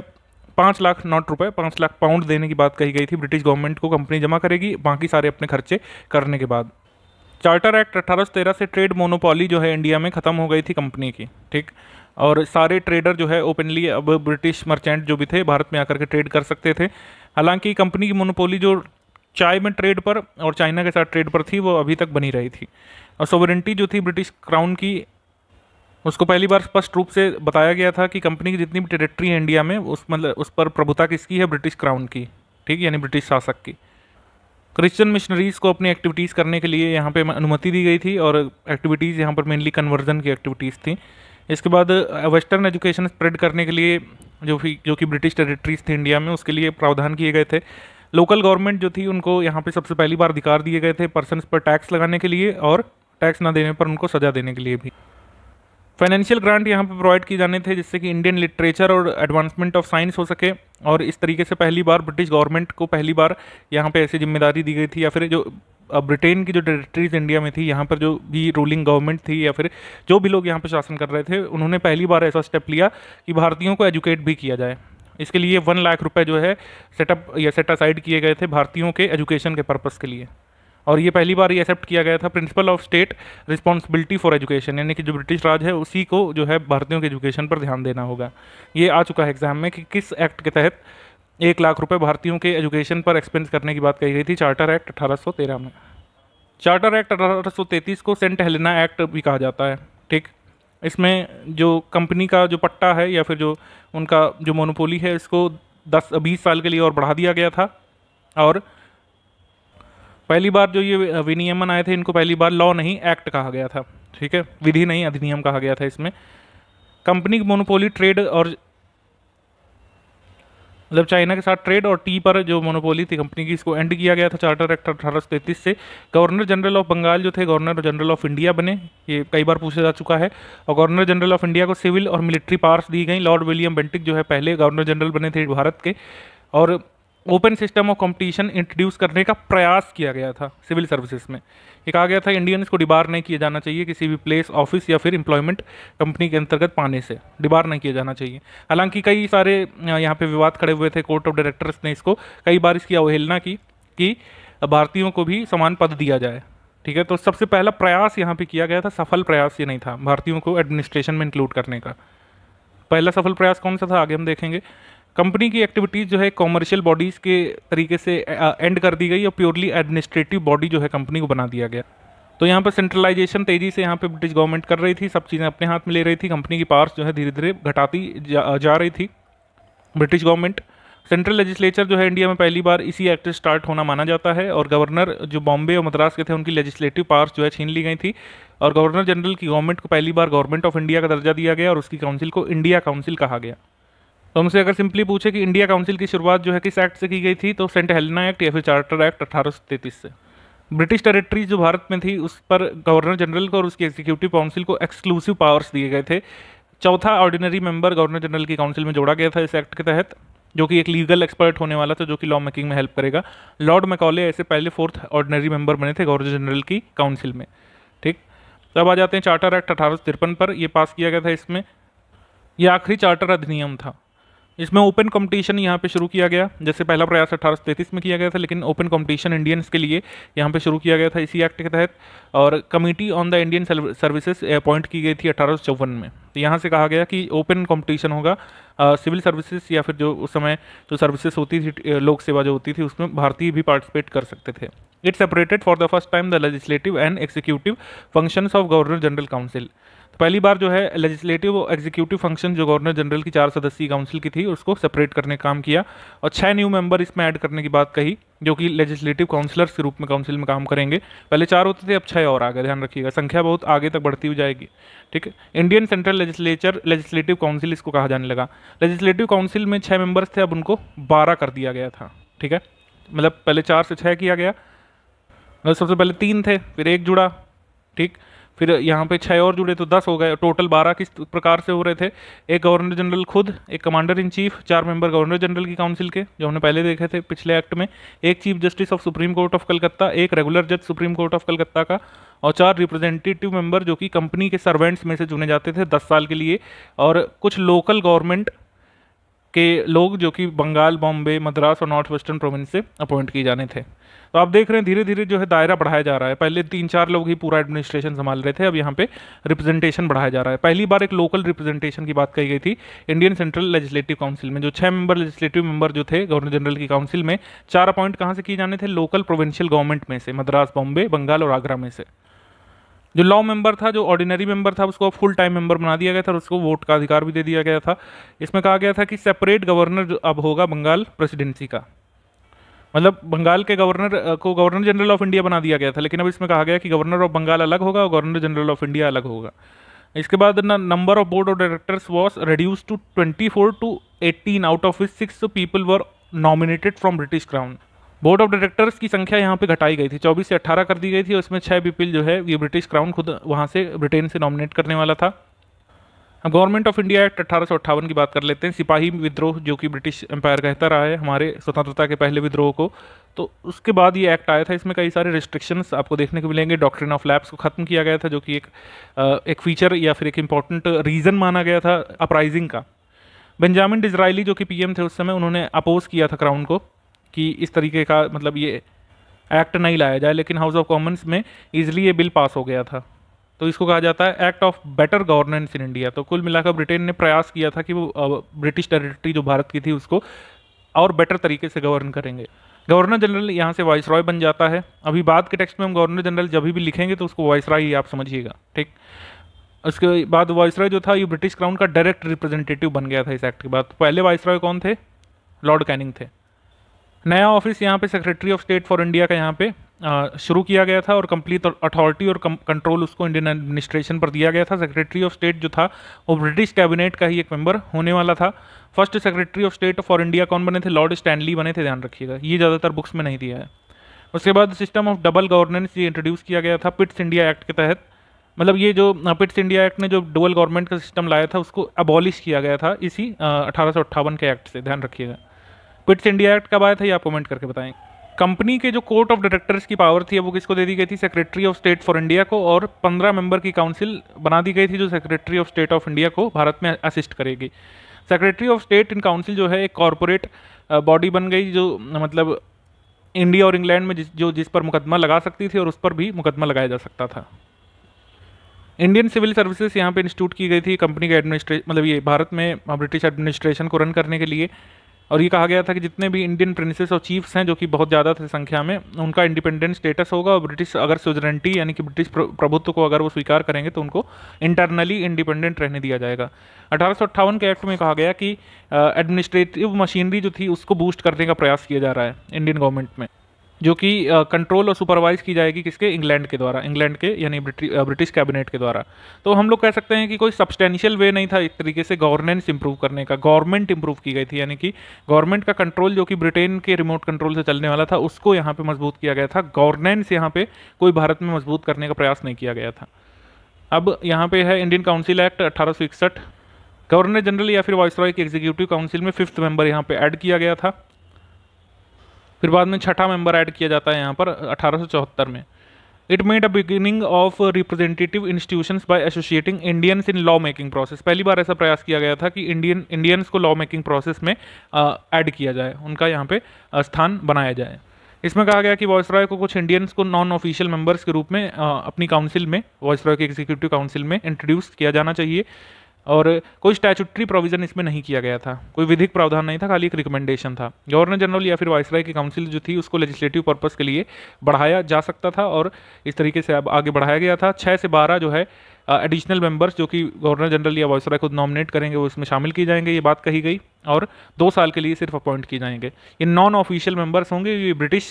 पाँच लाख नॉट रुपए पाँच लाख पाउंड देने की बात कही गई थी ब्रिटिश गवर्नमेंट को कंपनी जमा करेगी बाकी सारे अपने खर्चे करने के बाद चार्टर एक्ट अट्ठारह से ट्रेड मोनोपॉली जो है इंडिया में ख़त्म हो गई थी कंपनी की ठीक और सारे ट्रेडर जो है ओपनली अब ब्रिटिश मर्चेंट जो भी थे भारत में आकर के ट्रेड कर सकते थे हालांकि कंपनी की मोनोपोली जो चाय में ट्रेड पर और चाइना के साथ ट्रेड पर थी वो अभी तक बनी रही थी और सोवरेंटी जो थी ब्रिटिश क्राउन की उसको पहली बार स्पष्ट रूप से बताया गया था कि कंपनी की जितनी भी टेरिटरी है इंडिया में उस मतलब उस पर प्रभुता किसकी है ब्रिटिश क्राउन की ठीक यानी ब्रिटिश शासक की क्रिश्चियन मिशनरीज़ को अपनी एक्टिविटीज़ करने के लिए यहाँ पे अनुमति दी गई थी और एक्टिविटीज़ यहाँ पर मेनली कन्वर्जन की एक्टिविटीज़ थी इसके बाद वेस्टर्न एजुकेशन स्प्रेड करने के लिए जो भी जो कि ब्रिटिश टेरिटरीज थी इंडिया में उसके लिए प्रावधान किए गए थे लोकल गवर्नमेंट जो थी उनको यहाँ पे सबसे पहली बार अधिकार दिए गए थे पर्सनस पर टैक्स लगाने के लिए और टैक्स ना देने पर उनको सजा देने के लिए भी फाइनेंशियल ग्रांट यहाँ पर प्रोवाइड किए जाने थे जिससे कि इंडियन लिटरेचर और एडवांसमेंट ऑफ साइंस हो सके और इस तरीके से पहली बार ब्रिटिश गवर्नमेंट को पहली बार यहाँ पे ऐसी जिम्मेदारी दी गई थी या फिर जो ब्रिटेन की जो टेरिटरीज इंडिया में थी यहाँ पर जो भी रूलिंग गवर्नमेंट थी या फिर जो भी लोग यहाँ पर शासन कर रहे थे उन्होंने पहली बार ऐसा स्टेप लिया कि भारतीयों को एजुकेट भी किया जाए इसके लिए वन लाख रुपए जो है सेटअप या सेट असाइड किए गए थे भारतीयों के एजुकेशन के पर्पज़ के लिए और ये पहली बार ये एक्सेप्ट किया गया था principle of state responsibility for education यानी कि जो ब्रिटिश राज है उसी को जो है भारतीयों के एजुकेशन पर ध्यान देना होगा ये आ चुका है एग्जाम में कि किस एक्ट के तहत एक लाख रुपए भारतीयों के एजुकेशन पर एक्सपेंस करने की बात कही गई थी चार्टर एक्ट अठारह में चार्टर एक्ट अठारह को सेंट हेलेना एक्ट भी कहा जाता है ठीक इसमें जो कंपनी का जो पट्टा है या फिर जो उनका जो मोनोपोली है इसको दस बीस साल के लिए और बढ़ा दिया गया था और पहली बार जो ये विनियमन आए थे इनको पहली बार लॉ नहीं एक्ट कहा गया था ठीक है विधि नहीं अधिनियम कहा गया था इसमें कंपनी की मोनोपोली ट्रेड और मतलब चाइना के साथ ट्रेड और टी पर जो मोनोपोली थी कंपनी की इसको एंड किया गया था चार्टर एक्ट अठारह सौ से गवर्नर जनरल ऑफ बंगाल जो थे गवर्नर जनरल ऑफ इंडिया बने ये कई बार पूछा जा चुका है और गवर्नर जनरल ऑफ इंडिया को सिविल और मिलिट्री पावर्स दी गई लॉर्ड विलियम बेंटिक जो है पहले गवर्नर जनरल बने थे भारत के और open system of competition introduce करने का प्रयास किया गया था सिविल सर्विसेज में ये कहा गया था इंडियंस को डिबार नहीं किया जाना चाहिए किसी भी प्लेस ऑफिस या फिर एम्प्लॉयमेंट कंपनी के अंतर्गत पाने से डिबार नहीं किया जाना चाहिए हालांकि कई सारे यहाँ पे विवाद खड़े हुए थे कोर्ट ऑफ डायरेक्टर्स ने इसको कई बार इसकी अवहेलना की कि भारतीयों को भी समान पद दिया जाए ठीक है तो सबसे पहला प्रयास यहाँ पर किया गया था सफल प्रयास ये नहीं था भारतीयों को एडमिनिस्ट्रेशन में इंक्लूड करने का पहला सफल प्रयास कौन सा था आगे हम देखेंगे कंपनी की एक्टिविटीज़ जो है कॉमर्शियल बॉडीज़ के तरीके से एंड कर दी गई और प्योरली एडमिनिस्ट्रेटिव बॉडी जो है कंपनी को बना दिया गया तो यहाँ पर सेंट्रलाइजेशन तेज़ी से यहाँ पे ब्रिटिश गवर्नमेंट कर रही थी सब चीज़ें अपने हाथ में ले रही थी कंपनी की पावर्स जो है धीरे धीरे घटाती जा, जा रही थी ब्रिटिश गवर्नमेंट सेंट्रल लेजिस्लेचर जो है इंडिया में पहली बार इसी एक्ट से स्टार्ट होना माना जाता है और गवर्नर जो बॉम्बे और मद्रास के थे उनकी लेजिस्लेटिव पावर्स जो है छीन ली गई थी और गवर्नर जनरल की गवर्नमेंट को पहली बार गवर्नमेंट ऑफ इंडिया का दर्जा दिया गया और उसकी काउंसिल को इंडिया काउंसिल कहा गया तो हमसे अगर सिंपली पूछे कि इंडिया काउंसिल की शुरुआत जो है किस एक्ट से की गई थी तो सेंट हेलना एक्ट या फिर चार्टर एक्ट अठारह से ब्रिटिश टेरिटरीज जो भारत में थी उस पर गवर्नर जनरल को और उसकी एग्जीक्यूटिव काउंसिल को एक्सक्लूसिव पावर्स दिए गए थे चौथा ऑर्डिनरी मेंबर गवर्नर जनरल की काउंसिल में जोड़ा गया था इस एक्ट के तहत जो कि एक लीगल एक्सपर्ट होने वाला था जो कि लॉ मेकिंग में हेल्प करेगा लॉर्ड मैकॉले ऐसे पहले फोर्थ ऑर्डिनरी मेंबर बने थे गवर्नर जनरल की काउंसिल में ठीक तब आ जाते हैं चार्टर एक्ट अठारह पर यह पास किया गया था इसमें यह आखिरी चार्टर अधिनियम था इसमें ओपन कंपटीशन यहाँ पे शुरू किया गया जैसे पहला प्रयास अठारह में किया गया था लेकिन ओपन कंपटीशन इंडियंस के लिए यहाँ पे शुरू किया गया था इसी एक्ट के तहत और committee on the Indian services appoint की गई थी अठारह में तो यहाँ से कहा गया कि ओपन कंपटीशन होगा सिविल सर्विसेज या फिर जो उस समय जो सर्विसेज होती थी लोक सेवा जो होती थी उसमें भारतीय भी पार्टिसिपेट कर सकते थे it separated for the first time the legislative and executive functions of governor general council पहली बार जो है लेजिस्लेटिव और एग्जीक्यूटिव फंक्शन जो गवर्नर जनरल की चार सदस्यीय काउंसिल की थी उसको सेपरेट करने का काम किया और छः न्यू मेंबर इसमें ऐड करने की बात कही जो कि लेजिस्लेटिव काउंसलर्स के रूप में काउंसिल में काम करेंगे पहले चार होते थे अब छः और आगे ध्यान रखिएगा संख्या बहुत आगे तक बढ़ती हुई जाएगी ठीक है Indian central legislature legislative council इसको कहा जाने लगा लेजिस्लेटिव काउंसिल में छः मेंबर्स थे अब उनको बारह कर दिया गया था ठीक है मतलब पहले चार से छः किया गया मतलब सबसे पहले तीन थे फिर एक जुड़ा ठीक फिर यहाँ पे छः और जुड़े तो दस हो गए टोटल बारह किस प्रकार से हो रहे थे एक गवर्नर जनरल खुद एक कमांडर इन चीफ चार मेंबर गवर्नर जनरल की काउंसिल के जो हमने पहले देखे थे पिछले एक्ट में एक chief justice of supreme court of Calcutta एक रेगुलर जज सुप्रीम कोर्ट ऑफ कलकत्ता का और चार रिप्रेजेंटेटिव मेंबर जो कि कंपनी के सर्वेंट्स में से चुने जाते थे दस साल के लिए और कुछ लोकल गवर्नमेंट के लोग जो कि बंगाल बॉम्बे मद्रास और नॉर्थ वेस्टर्न प्रोविंस से अपॉइंट किए जाने थे तो आप देख रहे हैं धीरे धीरे जो है दायरा बढ़ाया जा रहा है पहले तीन चार लोग ही पूरा एडमिनिस्ट्रेशन संभाल रहे थे अब यहाँ पे रिप्रेजेंटेशन बढ़ाया जा रहा है पहली बार एक लोकल रिप्रेजेंटेशन की बात कही गई थी इंडियन सेंट्रल लेजिस्लेटिव काउंसिल में जो छः मेंबर लेजिस्लेटिव मेंबर जो थे गवर्नर जनरल की काउंसिल में चार अपॉइंट कहाँ से किए जाने थे लोकल प्रोविंशियल गवर्नमेंट में से मद्रास बॉम्बे बंगाल और आगरा में से जो लॉ मेंबर था जो ऑर्डिनरी मेंबर था उसको फुल टाइम मेंबर बना दिया गया था और उसको वोट का अधिकार भी दे दिया गया था इसमें कहा गया था कि सेपरेट गवर्नर अब होगा बंगाल प्रेसिडेंसी का मतलब बंगाल के गवर्नर को गवर्नर जनरल ऑफ इंडिया बना दिया गया था लेकिन अब इसमें कहा गया कि गवर्नर ऑफ बंगाल अलग होगा और गवर्नर जनरल ऑफ इंडिया अलग होगा इसके बाद number of board of directors was reduce to twenty four to eighteen out of which six people were nominated from British crown board of directors की संख्या यहाँ पे घटाई गई थी 24 से 18 कर दी गई थी उसमें छः पीपल जो है ये ब्रिटिश क्राउन खुद वहाँ से ब्रिटेन से नॉमिनेट करने वाला था हम गवर्नमेंट ऑफ इंडिया एक्ट अट्ठारह की बात कर लेते हैं सिपाही विद्रोह जो कि ब्रिटिश एम्पायर कहता रहा है हमारे स्वतंत्रता के पहले विद्रोह को तो उसके बाद ये एक्ट आया था इसमें कई सारे रिस्ट्रिक्शंस आपको देखने को मिलेंगे डॉक्ट्रिन ऑफ लैब्स को ख़त्म किया गया था जो कि एक एक फीचर या फिर एक इम्पॉर्टेंट रीज़न माना गया था अपराइजिंग का बेंजामिन डिजराइली जो कि पी थे उस समय उन्होंने अपोज किया था क्राउन को कि इस तरीके का मतलब ये एक्ट नहीं लाया जाए लेकिन हाउस ऑफ कॉमन्स में ईजिली ये बिल पास हो गया था तो इसको कहा जाता है act of better governance in India तो कुल मिलाकर ब्रिटेन ने प्रयास किया था कि वो ब्रिटिश टेरिटरी जो भारत की थी उसको और बेटर तरीके से गवर्न करेंगे गवर्नर जनरल यहाँ से वाइस रॉय बन जाता है अभी बाद के टेक्स्ट में हम गवर्नर जनरल जब भी लिखेंगे तो उसको वाइस ही आप समझिएगा ठीक उसके बाद वाइस रॉय जो था ये ब्रिटिश क्राउन का डायरेक्ट रिप्रेजेंटेटिव बन गया था इस एक्ट के बाद तो पहले वाइस रॉय कौन थे लॉर्ड कैनिंग थे नया ऑफिस यहाँ पे secretary of state for India का यहाँ पे शुरू किया गया था और कंप्लीट अथॉरिटी और कंट्रोल उसको इंडियन एडमिनिस्ट्रेशन पर दिया गया था सेक्रेटरी ऑफ स्टेट जो था वो ब्रिटिश कैबिनेट का ही एक मेंबर होने वाला था first secretary of state for India कौन बने थे लॉर्ड स्टैनली बने थे ध्यान रखिएगा ये ज़्यादातर बुक्स में नहीं दिया है उसके बाद सिस्टम ऑफ डबल गवर्नेंस ये इंट्रोड्यूस किया गया था पिट्स इंडिया एक्ट के तहत मतलब ये जो पिट्स इंडिया एक्ट ने जो डुअल गवर्नमेंट का सिस्टम लाया था उसको अबॉलिश किया गया था इसी अठारह के एक्ट से ध्यान रखिएगा क्विट्स इंडिया एक्ट कब आया था ये आप कमेंट करके बताएं कंपनी के जो कोर्ट ऑफ डायरेक्टर्स की पावर थी वो किसको दे दी गई थी secretary of state for India को और पंद्रह मेंबर की काउंसिल बना दी गई थी जो secretary of state of India को भारत में असिस्ट करेगी secretary of state in council जो है एक कॉरपोरेट बॉडी बन गई जो मतलब इंडिया और इंग्लैंड में जिस जो जिस पर मुकदमा लगा सकती थी और उस पर भी मुकदमा लगाया जा सकता था इंडियन सिविल सर्विसेज यहाँ पे इंस्टीट्यूट की गई थी कंपनी के एडमिनिस्ट्रेशन मतलब ये भारत में ब्रिटिश एडमिनिस्ट्रेशन को रन करने के लिए और ये कहा गया था कि जितने भी इंडियन प्रिंसेस और चीफ्स हैं जो कि बहुत ज़्यादा थे संख्या में उनका इंडिपेंडेंट स्टेटस होगा और ब्रिटिश अगर सुजरेंटी यानी कि ब्रिटिश प्रभुत्व को अगर वो स्वीकार करेंगे तो उनको इंटरनली इंडिपेंडेंट रहने दिया जाएगा अठारह के एक्ट में कहा गया कि एडमिनिस्ट्रेटिव मशीनरी जो थी उसको बूस्ट करने का प्रयास किया जा रहा है इंडियन गवर्नमेंट में जो कि कंट्रोल और सुपरवाइज की जाएगी किसके इंग्लैंड के द्वारा इंग्लैंड के यानी ब्रिटिश कैबिनेट के द्वारा तो हम लोग कह सकते हैं कि कोई सब्सटैशियल वे नहीं था एक तरीके से गवर्नेंस इंप्रूव करने का गवर्नमेंट इंप्रूव की गई थी यानी कि गवर्नमेंट का कंट्रोल जो कि ब्रिटेन के रिमोट कंट्रोल से चलने वाला था उसको यहाँ पर मजबूत किया गया था गवर्नेंस यहाँ पर कोई भारत में मजबूत करने का प्रयास नहीं किया गया था अब यहाँ पर है इंडियन काउंसिल एक्ट अठारह गवर्नर जनरल या फिर रॉय की एग्जीक्यूटिव काउंसिल में फिफ्थ मेंबर यहाँ पे ऐड किया गया था फिर बाद में छठा मेंबर ऐड किया जाता है यहाँ पर अठारह में it made a beginning of representative institutions by associating Indians in law making process पहली बार ऐसा प्रयास किया गया था कि इंडियन इंडियंस को लॉ मेकिंग प्रोसेस में ऐड किया जाए उनका यहाँ पे स्थान बनाया जाए इसमें कहा गया कि वॉयसराय को कुछ इंडियंस को नॉन ऑफिशियल मेंबर्स के रूप में अपनी काउंसिल में वॉयसराय के एग्जीक्यूटिव काउंसिल में इंट्रोड्यूस किया जाना चाहिए और कोई स्टैचुटरी प्रोविजन इसमें नहीं किया गया था कोई विधिक प्रावधान नहीं था खाली एक रिकमेंडेशन था गवर्नर जनरल या फिर वायसराय की काउंसिल जो थी उसको लेजिस्लेटिव पर्पज़ के लिए बढ़ाया जा सकता था और इस तरीके से अब आगे बढ़ाया गया था छः से बारह जो है एडिशनल मेंबर्स जो कि गवर्नर जनरल या वायसराय खुद नॉमिनेट करेंगे वो इसमें शामिल किए जाएंगे ये बात कही गई और दो साल के लिए सिर्फ अपॉइंट किए जाएंगे ये नॉन ऑफिशियल मेंबर्स होंगे ये ब्रिटिश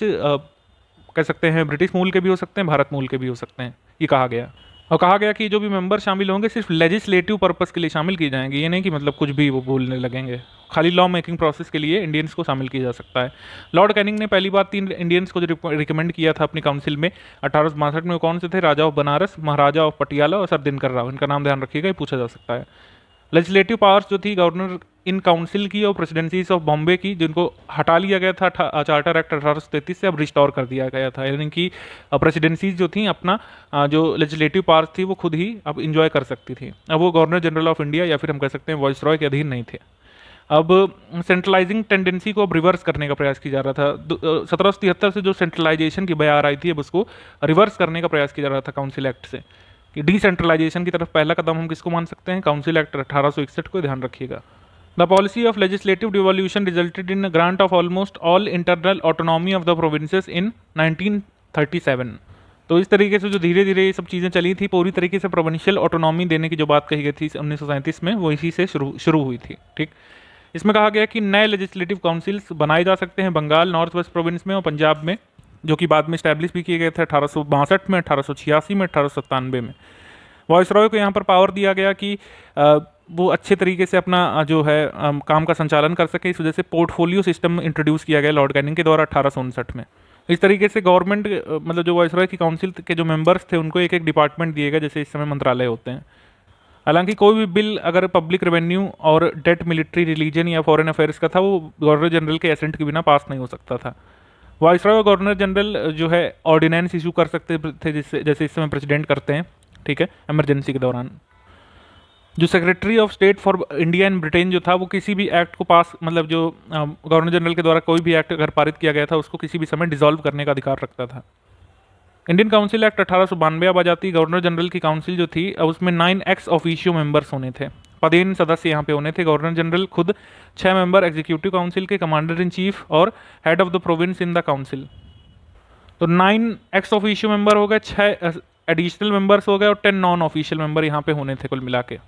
कह सकते हैं ब्रिटिश मूल के भी हो सकते हैं भारत मूल के भी हो सकते हैं ये कहा गया और कहा गया कि जो भी मेंबर शामिल होंगे सिर्फ लेजिस्लेटिव पर्पज़ के लिए शामिल किए जाएंगे ये नहीं कि मतलब कुछ भी वो बोलने लगेंगे खाली लॉ मेकिंग प्रोसेस के लिए इंडियंस को शामिल किया जा सकता है लॉर्ड कैनिंग ने पहली बार तीन इंडियंस को जो रिकमेंड किया था अपनी काउंसिल में अठारह में कौन से थे राजा ऑफ बनारस महाराजा ऑफ पटियाला और सर दिनकर राव इनका नाम ध्यान रखिएगा ये पूछा जा सकता है लेजिस्लेटिव पावर्स जो थी गवर्नर इन काउंसिल की और प्रेसिडेंसीज ऑफ बॉम्बे की जिनको हटा लिया गया था चार्टर एक्ट अठारह सौ से अब रिस्टोर कर दिया गया था यानी कि प्रेसिडेंसीज जो थी अपना जो लेजिस्लेटिव पावर्स थी वो खुद ही अब इन्जॉय कर सकती थी अब वो गवर्नर जनरल ऑफ इंडिया या फिर हम कह सकते हैं वॉइस रॉय के अधीन नहीं थे अब सेंट्रलाइजिंग टेंडेंसी को अब रिवर्स करने का प्रयास किया जा रहा था सत्रह से जो सेंट्रलाइजेशन की बयार आई थी अब उसको रिवर्स करने का प्रयास किया जा रहा था काउंसिल एक्ट से कि डिसेंट्रलाइजेशन की तरफ पहला कदम हम किसको मान सकते हैं काउंसिल एक्ट अठारह को ध्यान रखिएगा the policy of legislative devolution resulted in grant of almost all internal autonomy of the provinces in 1937 तो इस तरीके से जो धीरे धीरे ये सब चीज़ें चली थी पूरी तरीके से प्रोविंशियल ऑटोनॉमी देने की जो बात कही गई थी उन्नीस में वो इसी से शुरू शुरू हुई थी ठीक इसमें कहा गया कि नए लेजिस्लेटिव काउंसिल्स बनाए जा सकते हैं बंगाल नॉर्थ वेस्ट प्रोविंस में और पंजाब में जो कि बाद में स्टैब्लिश भी किए गए थे अठारह में अठारह में अठारह में वॉइस रॉय को यहाँ पर पावर दिया गया कि वो अच्छे तरीके से अपना जो है काम का संचालन कर सके इस वजह से पोर्टफोलियो सिस्टम इंट्रोड्यूस किया गया लॉर्ड कैनिंग के द्वारा अठारह में इस तरीके से गवर्नमेंट मतलब जो वॉइस की काउंसिल के जो मेंबर्स थे उनको एक एक डिपार्टमेंट दिए गए जैसे इस समय मंत्रालय होते हैं हालांकि कोई भी बिल अगर पब्लिक रेवेन्यू और डेट मिलिट्री रिलीजन या फॉरेन अफेयर्स का था वो गवर्नर जनरल के एसेंट के बिना पास नहीं हो सकता था वाइसराय और गवर्नर जनरल जो है ऑर्डिनेंस इशू कर सकते थे जिससे जैसे इस समय प्रेसिडेंट करते हैं ठीक है एमरजेंसी के दौरान जो secretary of state for India and Britain जो था वो किसी भी एक्ट को पास मतलब जो गवर्नर जनरल के द्वारा कोई भी एक्ट अगर पारित किया गया था उसको किसी भी समय डिजॉल्व करने का अधिकार रखता था इंडियन काउंसिल एक्ट अठारह अब आ जाती गवर्नर जनरल की काउंसिल जो थी उसमें नाइन एक्स ऑफिशियो मेंबर्स होने थे पदेन सदस्य यहाँ पे होने थे गवर्नर जनरल खुद छः मेंबर एग्जीक्यूटिव काउंसिल के कमांडर इन चीफ और head of the province in the council तो नाइन एक्स ऑफिशियल मेंबर हो गए छः एडिशनल मेंबर्स हो गए और टेन नॉन ऑफिशियल मेंबर यहाँ पे होने थे कुल मिला के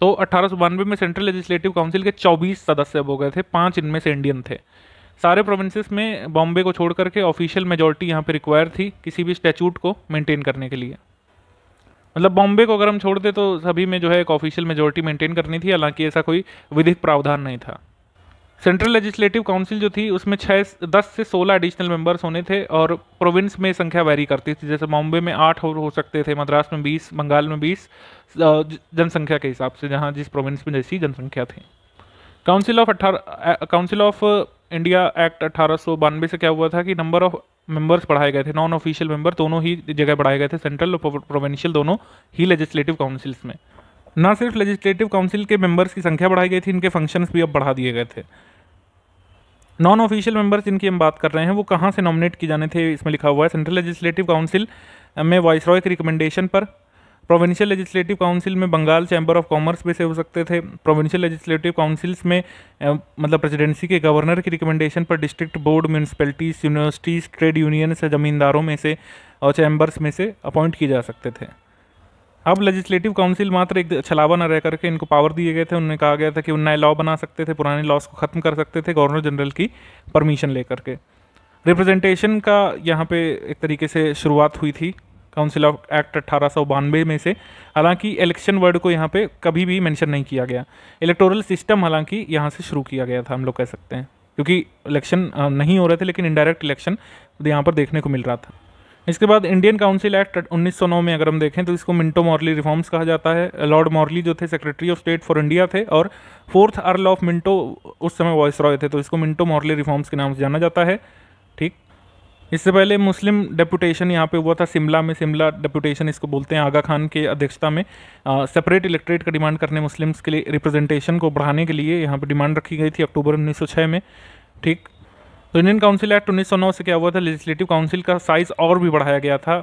तो अठारह में सेंट्रल लेजिस्लेटिव काउंसिल के चौबीस सदस्य हो गए थे पाँच इनमें से इंडियन थे सारे प्रोविंसेस में बॉम्बे को छोड़ करके ऑफिशियल मेजोरिटी यहाँ पे रिक्वायर थी किसी भी स्टैचूट को मेंटेन करने के लिए मतलब बॉम्बे को अगर हम छोड़ दें तो सभी में जो है एक ऑफिशियल मेजोरिटी मेंटेन करनी थी हालांकि ऐसा कोई विधिक प्रावधान नहीं था सेंट्रल लेजिस्लेटिव काउंसिल जो थी उसमें छः दस से सोलह एडिशनल मेंबर्स होने थे और प्रोविंस में संख्या वैरी करती थी जैसे बॉम्बे में आठ और हो सकते थे मद्रास में बीस बंगाल में बीस जनसंख्या के हिसाब से जहाँ जिस प्रोविंस में जैसी जनसंख्या थी काउंसिल ऑफ अठारह काउंसिल ऑफ इंडिया एक्ट अठारह से क्या हुआ था कि नंबर ऑफ मेंबर्स पढ़ाए गए थे नॉन ऑफिशियल मेंबर दोनों ही जगह बढ़ाए गए थे सेंट्रल और प्रोविंशियल दोनों ही लेजिस्लेटिव काउंसिल्स में न सिर्फ लेजिस्लेटिव काउंसिल के मेंबर्स की संख्या बढ़ाई गई थी इनके फंक्शंस भी अब बढ़ा दिए गए थे नॉन ऑफिशियल मेंबर्स जिनकी हम बात कर रहे हैं वो कहाँ से नॉमिनेट किए जाने थे इसमें लिखा हुआ है सेंट्रल लेजिस्लेटिव काउंसिल में वाइस रॉय के रिकमेंडेशन पर प्रोविंशियल लेजिस्लेटिव काउंसिल में बंगाल चैम्बर ऑफ कॉमर्स में से हो सकते थे प्रोविंशियल लेजिस्लेटिव काउंसिल्स में मतलब प्रेसिडेंसी के गवर्नर की रिकमेंडेशन पर district board municipalities universities trade unions ज़मींदारों में से और चैम्बर्स में से अपॉइंट किए जा सकते थे अब लेजिस्लेटिव काउंसिल मात्र एक छलावा न रह करके इनको पावर दिए गए थे उन्हें कहा गया था कि उन नए लॉ बना सकते थे पुराने लॉस को ख़त्म कर सकते थे गवर्नर जनरल की परमिशन लेकर के रिप्रेजेंटेशन का यहाँ पे एक तरीके से शुरुआत हुई थी काउंसिल ऑफ एक्ट अट्ठारह में से हालांकि इलेक्शन वर्ड को यहाँ पे कभी भी मेंशन नहीं किया गया इलेक्टोरल सिस्टम हालांकि यहाँ से शुरू किया गया था हम लोग कह सकते हैं क्योंकि इलेक्शन नहीं हो रहे थे लेकिन इनडायरेक्ट इलेक्शन यहाँ पर देखने को मिल रहा था इसके बाद इंडियन काउंसिल एक्ट 1909 में अगर हम देखें तो इसको मिंटो मॉर्ली रिफॉर्म्स कहा जाता है लॉर्ड मॉर्ली जो थे secretary of state for India थे और फोर्थ अर्ल ऑफ मिंटो उस समय वॉइस रॉय थे तो इसको मिंटो मॉर्ली रिफॉर्म्स के नाम से जाना जाता है ठीक इससे पहले मुस्लिम डेपुटेशन यहाँ पे हुआ था शिमला में शिमला डेपुटेशन इसको बोलते हैं आगा खान के अध्यक्षता में सेपरेट इलेक्ट्रेट का डिमांड करने मुस्लिम्स के लिए रिप्रेजेंटेशन को बढ़ाने के लिए यहाँ पे डिमांड रखी गई थी अक्टूबर 1906 में ठीक तो इंडियन काउंसिल एक्ट उन्नीस से क्या हुआ था लेजिस्लेटिव काउंसिल का साइज़ और भी बढ़ाया गया था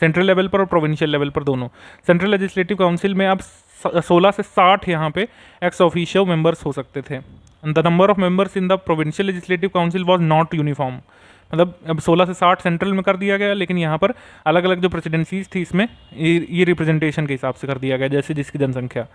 सेंट्रल लेवल पर और प्रोविंशियल लेवल पर दोनों सेंट्रल लेजिस्लेटिव काउंसिल में अब 16 से 60 यहाँ पे एक्स ऑफिशियल मेंबर्स हो सकते थे the number of members in the provincial legislative council was not uniform मतलब अब 16 से 60 सेंट्रल में कर दिया गया लेकिन यहाँ पर अलग अलग जो प्रेसिडेंसीज थी इसमें ये रिप्रेजेंटेशन के हिसाब से कर दिया गया जैसे जिसकी जनसंख्या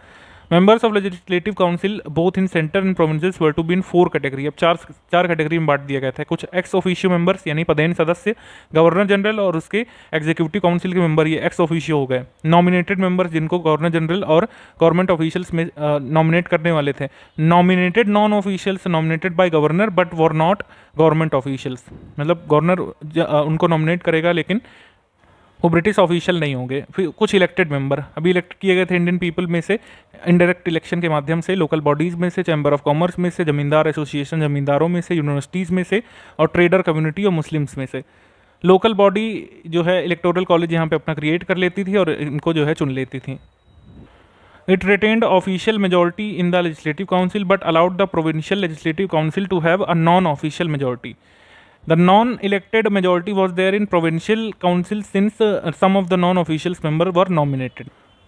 members of legislative council both in centre and provinces were to be in four category अब चार चार कैटेगरी में बांट दिया गया था कुछ एक्स ऑफिशियो मेंबर्स यानी पदेन सदस्य गवर्नर जनरल और उसके एग्जीक्यूटिव काउंसिल के मेंबर ये एक्स ऑफिशियो हो गए नॉमिनेटेड मेंबर्स जिनको गवर्नर जनरल और गवर्नमेंट ऑफिशियल्स में नॉमिनेट करने वाले थे nominated non officials nominated by governor but were not government officials मतलब गवर्नर उनको नॉमिनेट करेगा लेकिन वो ब्रिटिश ऑफिशियल नहीं होंगे फिर कुछ इलेक्टेड मेंबर अभी इलेक्ट किए गए थे इंडियन पीपल में से इनडायरेक्ट इलेक्शन के माध्यम से लोकल बॉडीज़ में से चैम्बर ऑफ कॉमर्स में से ज़मींदार एसोसिएशन ज़मींदारों में से यूनिवर्सिटीज़ में से और ट्रेडर कम्युनिटी और मुस्लिम्स में से लोकल बॉडी जो है इलेक्टोरल कॉलेज यहाँ पे अपना क्रिएट कर लेती थी और इनको जो है चुन लेती थी it retained official majority in the legislative council but allowed the provincial Legislative council to have a non official majority the non elected majority was there in provincial council since some of the non officials member were nominated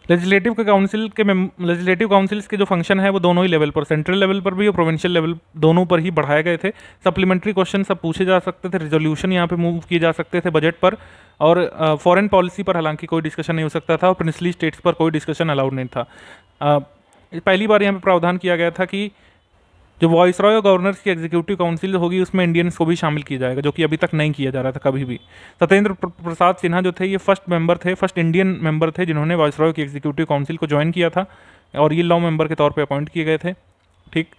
legislative के काउंसिल के लेजिस्लेटिव काउंसिल्स के जो फंक्शन है वो दोनों ही लेवल पर सेंट्रल लेवल पर भी और प्रोविंशियल लेवल दोनों पर ही बढ़ाए गए थे सप्लीमेंट्री क्वेश्चन सब पूछे जा सकते थे रिजोल्यूशन यहाँ पे मूव किए जा सकते थे बजट पर और फॉरेन uh, पॉलिसी पर हालांकि कोई डिस्कशन नहीं हो सकता था और प्रिंसली स्टेट्स पर कोई डिस्कशन अलाउड नहीं था uh, पहली बार यहाँ पर प्रावधान किया गया था कि uh, जो वॉइस रॉय और गवर्नर्स की एग्जीक्यूटिव काउंसिल होगी उसमें इंडियंस को भी शामिल किया जाएगा जो कि अभी तक नहीं किया जा रहा था कभी भी सत्येंद्र प्रसाद सिन्हा जो थे ये फर्स्ट मेंबर थे फर्स्ट इंडियन मेंबर थे जिन्होंने वॉइस रॉय की एग्जीक्यूटिव काउंसिल को ज्वाइन किया था और ये लॉ मेंबर के तौर पर अपॉइंट किए गए थे ठीक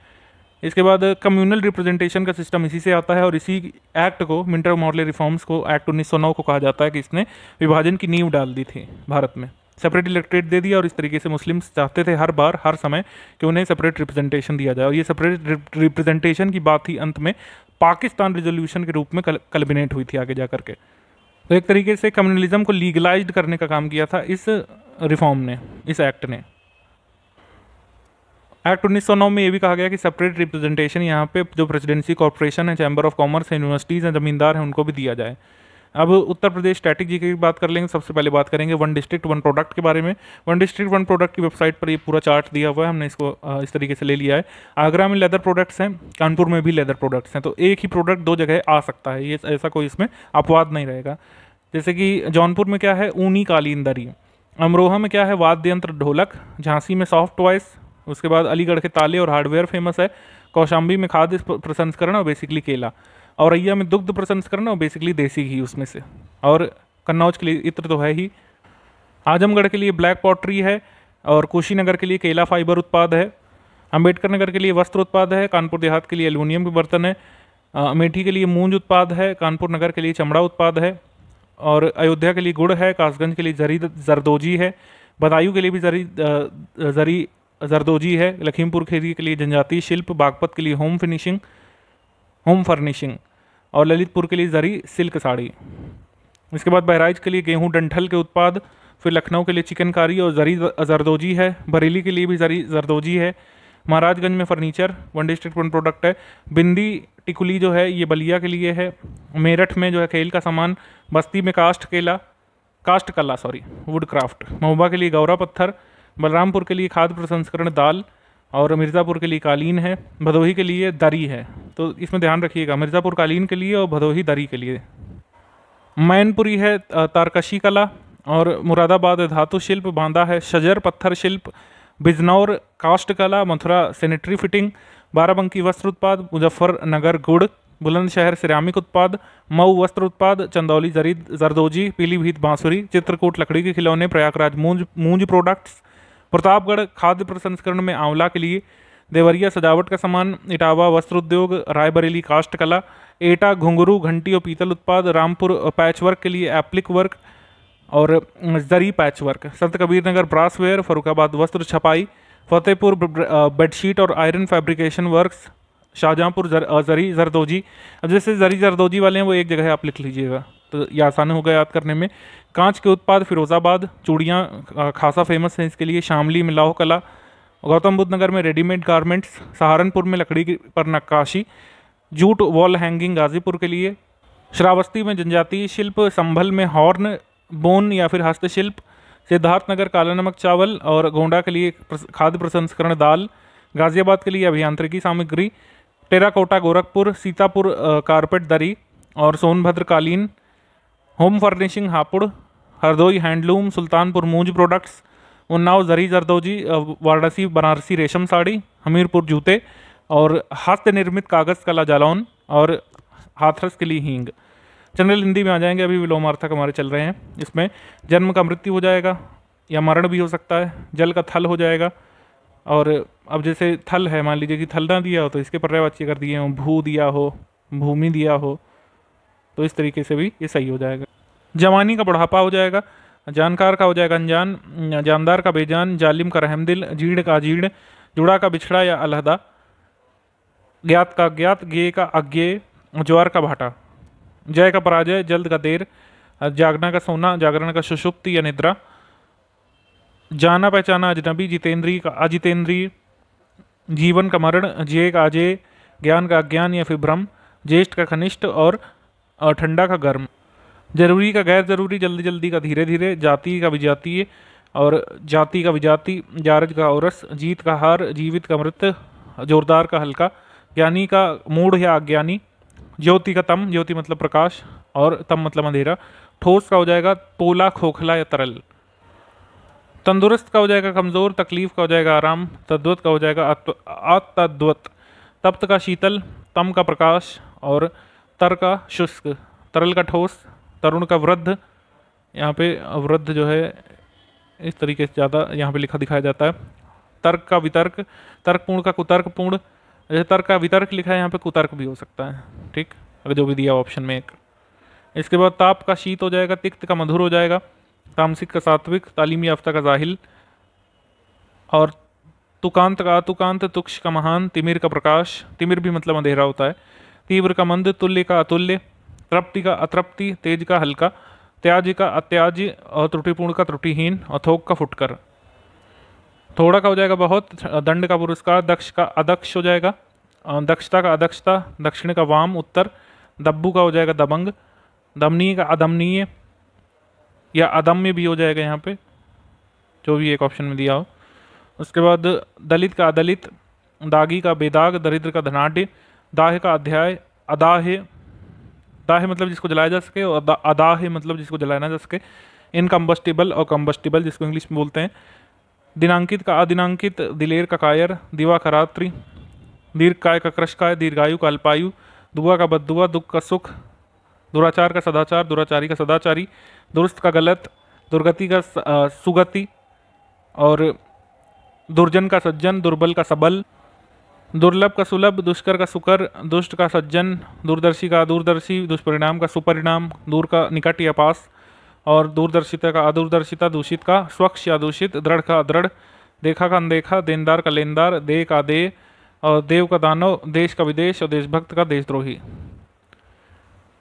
इसके बाद कम्युनल रिप्रेजेंटेशन का सिस्टम इसी से आता है और इसी एक्ट को मिंटर मॉरले रिफॉर्म्स को एक्ट 1909 को कहा जाता है कि इसने विभाजन की नींव डाल दी थी भारत में सेपरेट इलेक्ट्रेट दे दिया और इस तरीके से मुस्लिम्स चाहते थे हर बार हर समय कि उन्हें सेपरेट रिप्रेजेंटेशन दिया जाए और ये सेपरेट रिप्रेजेंटेशन की बात ही अंत में पाकिस्तान रिजोल्यूशन के रूप में कल, कल्बिनेट हुई थी आगे जा करके तो एक तरीके से कम्युनलिज्म को लीगलाइज करने का काम किया था इस रिफॉर्म ने इस एक्ट ने एक्ट 1909 में ये भी कहा गया कि सेपरेट रिप्रेजेंटेशन यहाँ पे जो प्रेसिडेंसी कॉरपोरेशन है चैम्बर ऑफ कॉमर्स है यूनिवर्सिटीज़ हैं जमींदार हैं उनको भी दिया जाए अब उत्तर प्रदेश स्ट्रैटेजी की बात कर लेंगे सबसे पहले बात करेंगे वन डिस्ट्रिक्ट वन प्रोडक्ट के बारे में वन डिस्ट्रिक्ट वन प्रोडक्ट की वेबसाइट पर ये पूरा चार्ट दिया हुआ है हमने इसको इस तरीके से ले लिया है आगरा में लेदर प्रोडक्ट्स हैं कानपुर में भी लेदर प्रोडक्ट्स हैं तो एक ही प्रोडक्ट दो जगह आ सकता है ये ऐसा कोई इसमें अपवाद नहीं रहेगा जैसे कि जौनपुर में क्या है ऊनी कालीन दरी अमरोहा में क्या है वाद्य यंत्र ढोलक झांसी में सॉफ्ट वॉइस उसके बाद अलीगढ़ के ताले और हार्डवेयर फेमस है कौशाम्बी में खाद्य प्रसंस्करण और बेसिकली केला औरैया में दुग्ध प्रसंस्करण और बेसिकली देसी घी उसमें से और कन्नौज के लिए इत्र तो है ही आजमगढ़ के लिए ब्लैक पॉटरी है और कुशीनगर के लिए केला फाइबर उत्पाद है अम्बेडकर नगर के लिए वस्त्र उत्पाद है कानपुर देहात के लिए एल्यूमिनियम के बर्तन है अमेठी के लिए मूंज उत्पाद है कानपुर नगर के लिए चमड़ा उत्पाद है और अयोध्या के लिए गुड़ है कासगंज के लिए जरी जरदोजी है बदायूं के लिए भी जरी जरी जरदोजी है लखीमपुर खेरी के लिए जनजातीय शिल्प बागपत के लिए होम फिनिशिंग होम फर्निशिंग और ललितपुर के लिए जरी सिल्क साड़ी इसके बाद बहराइच के लिए गेहूँ डंठल के उत्पाद फिर लखनऊ के लिए चिकनकारी और जरी जरदोजी है बरेली के लिए भी जरी जरदोजी है महाराजगंज में furniture one district one product है बिंदी टिकुली जो है ये बलिया के लिए है मेरठ में जो है खेल का सामान बस्ती में कास्ट केला कास्ट कला सॉरी वुड क्राफ्ट महोबा के लिए गौरा पत्थर बलरामपुर के लिए खाद्य प्रसंस्करण दाल और मिर्ज़ापुर के लिए कालीन है भदोही के लिए दरी है तो इसमें ध्यान रखिएगा मिर्ज़ापुर कालीन के लिए और भदोही दरी के लिए मैनपुरी है तारकशी कला और मुरादाबाद धातु शिल्प बांदा है शजर पत्थर शिल्प बिजनौर कास्ट कला मथुरा सेनेटरी फिटिंग बाराबंकी वस्त्र उत्पाद मुजफ्फरनगर गुड़ बुलंदशहर सिरामिक उत्पाद मऊ वस्त्र उत्पाद चंदौली जरी जरदोजी पीलीभीत बांसुरी चित्रकूट लकड़ी के खिलौने प्रयागराज मूंज मूंज प्रोडक्ट्स प्रतापगढ़ खाद्य प्रसंस्करण में आंवला के लिए देवरिया सजावट का सामान इटावा वस्त्र उद्योग रायबरेली काष्ठ कला एटा घुंगरू घंटी और पीतल उत्पाद रामपुर पैचवर्क के लिए एप्लिक वर्क और जरी पैचवर्क संत कबीर नगर ब्रासवेयर फरुखाबाद वस्त्र छपाई फतेहपुर बेडशीट और आयरन फैब्रिकेशन वर्क्स शाहजहाँपुर जर, जरी जरदोजी अब जैसे जरी जरदोजी वाले हैं वो एक जगह है आप लिख लीजिएगा तो ये आसान होगा याद करने में कांच के उत्पाद फिरोज़ाबाद चूड़ियाँ खासा फेमस हैं इसके लिए शामली मिलाओ कला गौतम बुद्ध नगर में रेडीमेड गारमेंट्स सहारनपुर में लकड़ी पर नक्काशी जूट वॉल हैंगिंग गाजीपुर के लिए श्रावस्ती में जनजातीय शिल्प संभल में हॉर्न बोन या फिर हस्तशिल्प सिद्धार्थनगर काला नमक चावल और गोंडा के लिए खाद्य प्रसंस्करण दाल गाजियाबाद के लिए अभियांत्रिकी सामग्री टेराकोटा गोरखपुर सीतापुर कारपेट दरी और सोनभद्र कालीन home furnishing Hapur Hardoi handloom Sultanpur मूंज प्रोडक्ट्स उन्नाव जरी जरदोजी वाराणसी बनारसी रेशम साड़ी हमीरपुर जूते और हस्त निर्मित कागज़ कला जालौन और हाथरस के लिए हींग जनरल हिंदी में आ जाएंगे अभी विलोमार्थक हमारे चल रहे हैं इसमें जन्म का मृत्यु हो जाएगा या मरण भी हो सकता है जल का थल हो जाएगा और अब जैसे थल है मान लीजिए कि थल ना दिया हो तो इसके पर्यायवाची कर दिए हो भू दिया हो भूमि दिया हो तो इस तरीके से भी ये सही हो जाएगा जवानी का बुढ़ापा हो जाएगा जानकार का हो जाएगा अनजान जानदार का बेजान जालिम का रहमदिल जीण का अजीर्ण जुड़ा का बिछड़ा या अलहदा ज्ञात का ज्ञात गे का अज्ञ ज्वार का भाटा जय का पराजय जल्द का देर जागना का सोना जागरण का सुषुप्ति या निद्रा जाना पहचाना अजनबी जितेंद्री का अजितेंद्री जीवन का मरण जय का अजय ज्ञान का अज्ञान या फिर भ्रम ज्येष्ठ का घनिष्ठ और ठंडा का गर्म ज़रूरी का गैर ज़रूरी जल्दी जल्दी का धीरे धीरे जाति का विजातीय और जाति का विजाति जारज का औरस जीत का हार जीवित का मृत जोरदार का हल्का ज्ञानी का मूढ़ या अज्ञानी ज्योति का तम ज्योति मतलब प्रकाश और तम मतलब अंधेरा ठोस का हो जाएगा पोला खोखला या तरल तंदुरुस्त का हो जाएगा कमज़ोर तकलीफ़ का हो जाएगा आराम तद्वत का हो जाएगा अतद्वत तप्त का शीतल तम का प्रकाश और तर का शुष्क तरल का ठोस तरुण का वृद्ध यहाँ पे वृद्ध जो है इस तरीके से ज़्यादा यहाँ पे लिखा दिखाया जाता है तर्क का वितर्क तर्कपूर्ण का कुतर्कपूर्ण जैसे तर्क का वितर्क लिखा है यहाँ पे कुतर्क भी हो सकता है ठीक अगर जो भी दिया ऑप्शन में एक इसके बाद ताप का शीत हो जाएगा तिक्त का मधुर हो जाएगा तामसिक का सात्विक तालीम याफ्ता का जाहिल और तुकांत का अतुकांत तुक्ष का महान तिमिर का प्रकाश तिमिर भी मतलब अंधेरा होता है तीव्र का मंद तुल्य का अतुल्य तृप्ति का अतृप्ति तेज का हल्का त्याज का अत्याज और त्रुटिपूर्ण का त्रुटिहीन और थोक का फुटकर थोड़ा का हो जाएगा बहुत दंड का पुरस्कार दक्ष का अदक्ष हो जाएगा दक्षता का अदक्षता दक्षिण का वाम उत्तर दब्बू का हो जाएगा दबंग दमनीय का अदमनीय या अदम्य भी हो जाएगा यहाँ पे जो भी एक ऑप्शन में दिया हो उसके बाद दलित का अदलित दागी का बेदाग दरिद्र का धनाढ़ दाह का अध्याय अदाह दाह मतलब जिसको जलाया जा सके और अदाह मतलब जिसको जलाया ना जा सके इनकम्बस्टिबल और कम्बस्टिबल जिसको इंग्लिश में बोलते हैं दिनांकित का अदिनांकित दिलेर का कायर दिवा का रात्रि दीर्घ काय का कृषकाय काय दीर्घायु का अल्पायु दुआ का बदुआ दुख का सुख दुराचार का सदाचार दुराचारी का सदाचारी दुरुस्त का गलत दुर्गति का सुगति और दुर्जन का सज्जन दुर्बल का सबल दुर्लभ का सुलभ दुष्कर का सुकर दुष्ट का सज्जन दूरदर्शी का दूरदर्शी दुष्परिणाम का सुपरिणाम दूर का निकट या पास और दूरदर्शिता का अदूरदर्शिता दूषित का स्वच्छ या दूषित दृढ़ का अदृढ़ देखा का अनदेखा देनदार का लेनदार दे का दे और देव का दानव देश का विदेश और देशभक्त का देशद्रोही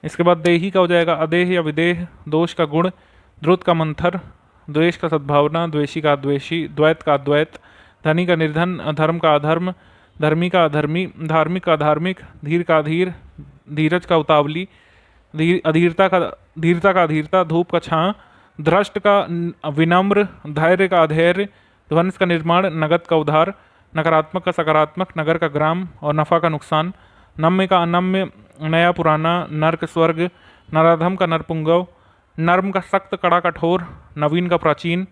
इसके बाद देही का हो जाएगा अदेह या विदेह दोष का गुण द्रुत का मंथर द्वेष का सद्भावना द्वेषी का द्वेषी द्वैत का अद्वैत धनी का निर्धन धर्म का अधर्म धर्मी का अधर्मी धार्मिक का धार्मिक धीर का धीर धीरज का उतावली धीर अधीरता का धीरता का अधीरता धूप का छाँ दृष्ट का विनम्र धैर्य का अधैर्य ध्वंस का निर्माण नगद का उधार नकारात्मक का सकारात्मक नगर का ग्राम और नफा का नुकसान नम्य का अनम्य नया पुराना नर्क स्वर्ग नराधम का नरपुंगव नर्म का सख्त कड़ा कठोर नवीन का प्राचीन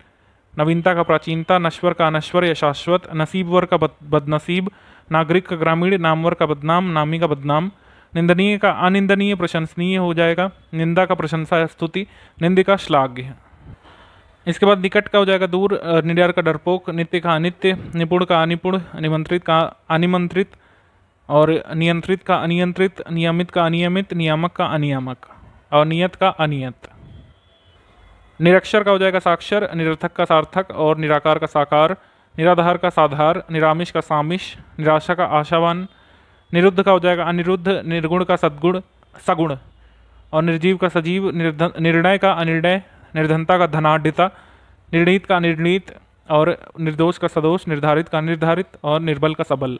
नवीनता का प्राचीनता नश्वर का अनश्वर या शाश्वत नसीबवर का बद, बदनसीब नागरिक का ग्रामीण नामवर का बदनाम नामी का बदनाम निंदनीय का अनिंदनीय प्रशंसनीय हो जाएगा निंदा का प्रशंसा या स्तुति निंद का श्लाघ्य इसके बाद निकट का हो जाएगा दूर निडर का डरपोक नित्य का अनित्य निपुण का अनिपुण निमंत्रित का अनिमंत्रित और नियंत्रित का अनियंत्रित नियमित का अनियमित नियामक का अनियामक और नियत का अनियत निरक्षर का हो जाएगा साक्षर निरर्थक का सार्थक और निराकार का साकार निराधार का साधार निरामिष का सामिश निराशा का आशावान निरुद्ध का हो जाएगा अनिरुद्ध निर्गुण का सद्गुण सगुण और निर्जीव का सजीव निर्णय का अनिर्णय निर्धनता का धनाढ़ता निर्णीत का अनिर्णीत और निर्दोष का सदोष निर्धारित का निर्धारित और निर्बल का सबल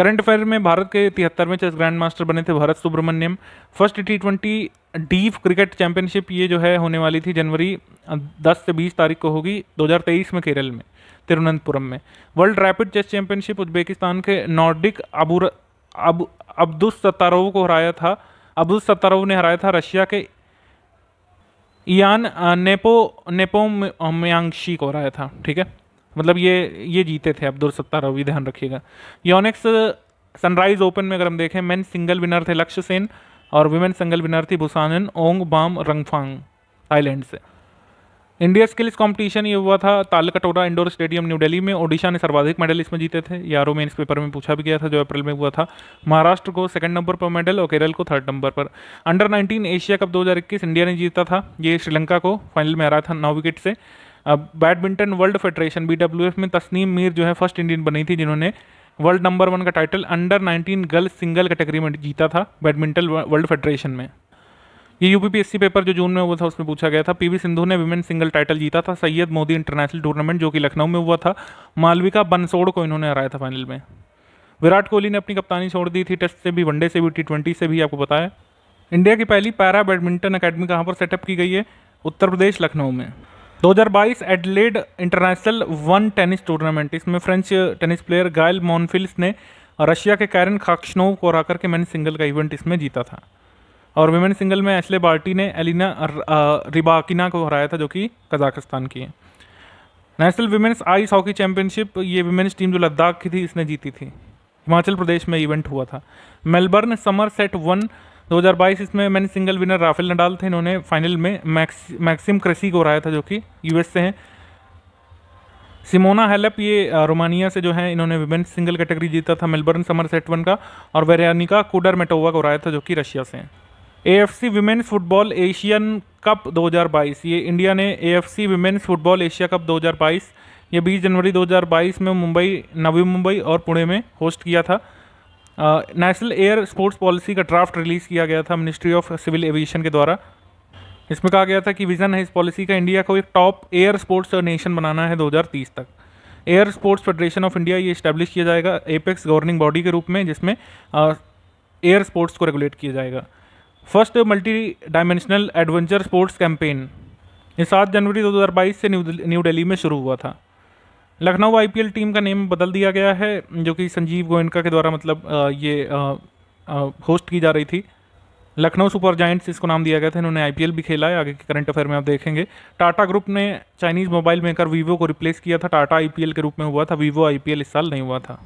करंट अफेयर में भारत के तिहत्तरवें चेस ग्रैंड मास्टर बने थे Bharat Subramaniam first T twenty deaf cricket championship ये जो है होने वाली थी जनवरी 10 से 20 तारीख को होगी 2023 में केरल में तिरुवनंतपुरम में world rapid chess championship Uzbekistan के नॉर्डिक अबूर अब अब्दुस सत्तारोव को हराया था अब्दुल सत्तारोव ने हराया था रशिया के ईयान नेपो नेपोमयांशी को हराया था ठीक है मतलब ये ये जीते थे अब्दुल सत्तार रवि ध्यान रखिएगा योनेक्स सनराइज ओपन में अगर हम देखें मेन सिंगल विनर थे लक्ष्य सेन और वुमेन सिंगल विनर थी Busanan Ongbamrungphan Thailand से इंडिया स्किल्स कंपटीशन ये हुआ था Talkatora indoor stadium new Delhi में ओडिशा ने सर्वाधिक मेडल इसमें जीते थे यारों में इस पेपर में पूछा भी गया था जो अप्रैल में हुआ था महाराष्ट्र को सेकंड नंबर पर मेडल और केरल को थर्ड नंबर पर अंडर 19 एशिया कप 2021 इंडिया ने जीता था ये श्रीलंका को फाइनल में हरा था नौ विकेट से बैडमिंटन वर्ल्ड फेडरेशन बी में तस्नीम मीर जो है फर्स्ट इंडियन बनी थी जिन्होंने वर्ल्ड नंबर वन का title under 19 girls single category में जीता था बैडमिंटन वर्ल्ड फेडरेशन में ये यू पेपर जो जून में हुआ था उसमें पूछा गया था पीवी सिंधु ने विमेन सिंगल टाइटल जीता था सैयद मोदी इंटरनेशनल टूर्नामेंट जो कि लखनऊ में हुआ था मालविका बनसोड़ को इन्होंने हराया था फाइनल में विराट कोहली ने अपनी कप्तानी छोड़ दी थी टेस्ट से भी वनडे से भी टी से भी आपको बताया इंडिया की पहली पैरा बैडमिंटन अकेडमी कहाँ पर सेटअप की गई है उत्तर प्रदेश लखनऊ में 2022 Adelaide international one tennis tournament इसमें French tennis player Gael Monfils ने रशिया के कैरन खाक्शनोव को हरा करके मैन सिंगल का इवेंट इसमें जीता था और विमेन सिंगल में एशले बाल्टी ने एलिना रिबाकिना को हराया था जो कि कजाकिस्तान की है national women's ice hockey championship ये विमेंस टीम जो लद्दाख की थी इसने जीती थी हिमाचल प्रदेश में इवेंट हुआ था मेलबर्न समर सेट वन 2022 इसमें मैंने सिंगल विनर राफेल नडाल थे इन्होंने फाइनल में मैक्स मैक्सिम क्रेसी को हराया था जो कि यूएस से हैं सिमोना हेलप ये रोमानिया से जो है इन्होंने विमेन सिंगल कैटेगरी जीता था मेलबर्न समर सेट वन का और वेरियानिका कुडर मेटोवा को हराया था जो कि रशिया से हैं सी विमेंस फुटबॉल एशियन कप 2022 ये इंडिया ने सी विमेंस फुटबॉल एशिया कप 2022 ये 20 जनवरी 2022 में मुंबई नवी मुंबई और पुणे में होस्ट किया था नेशनल एयर स्पोर्ट्स पॉलिसी का ड्राफ्ट रिलीज़ किया गया था मिनिस्ट्री ऑफ सिविल एविएशन के द्वारा इसमें कहा गया था कि विज़न है इस पॉलिसी का इंडिया को एक टॉप एयर स्पोर्ट्स नेशन बनाना है 2030 तक air sports federation of India ये इस्टेब्लिश किया जाएगा एपेक्स गवर्निंग बॉडी के रूप में जिसमें एयर स्पोर्ट्स को रेगुलेट किया जाएगा first multi dimensional adventure sports campaign ये सात जनवरी 2022 से न्यू दिल्ली में शुरू हुआ था लखनऊ आईपीएल टीम का नेम बदल दिया गया है जो कि संजीव गोयनका के द्वारा मतलब ये होस्ट की जा रही थी लखनऊ सुपर जाइंट्स इसको नाम दिया गया था इन्होंने आईपीएल भी खेला है आगे के करंट अफेयर में आप देखेंगे टाटा ग्रुप ने चाइनीज़ मोबाइल मेकर वीवो को रिप्लेस किया था टाटा आई के रूप में हुआ था वीवो आई इस साल नहीं हुआ था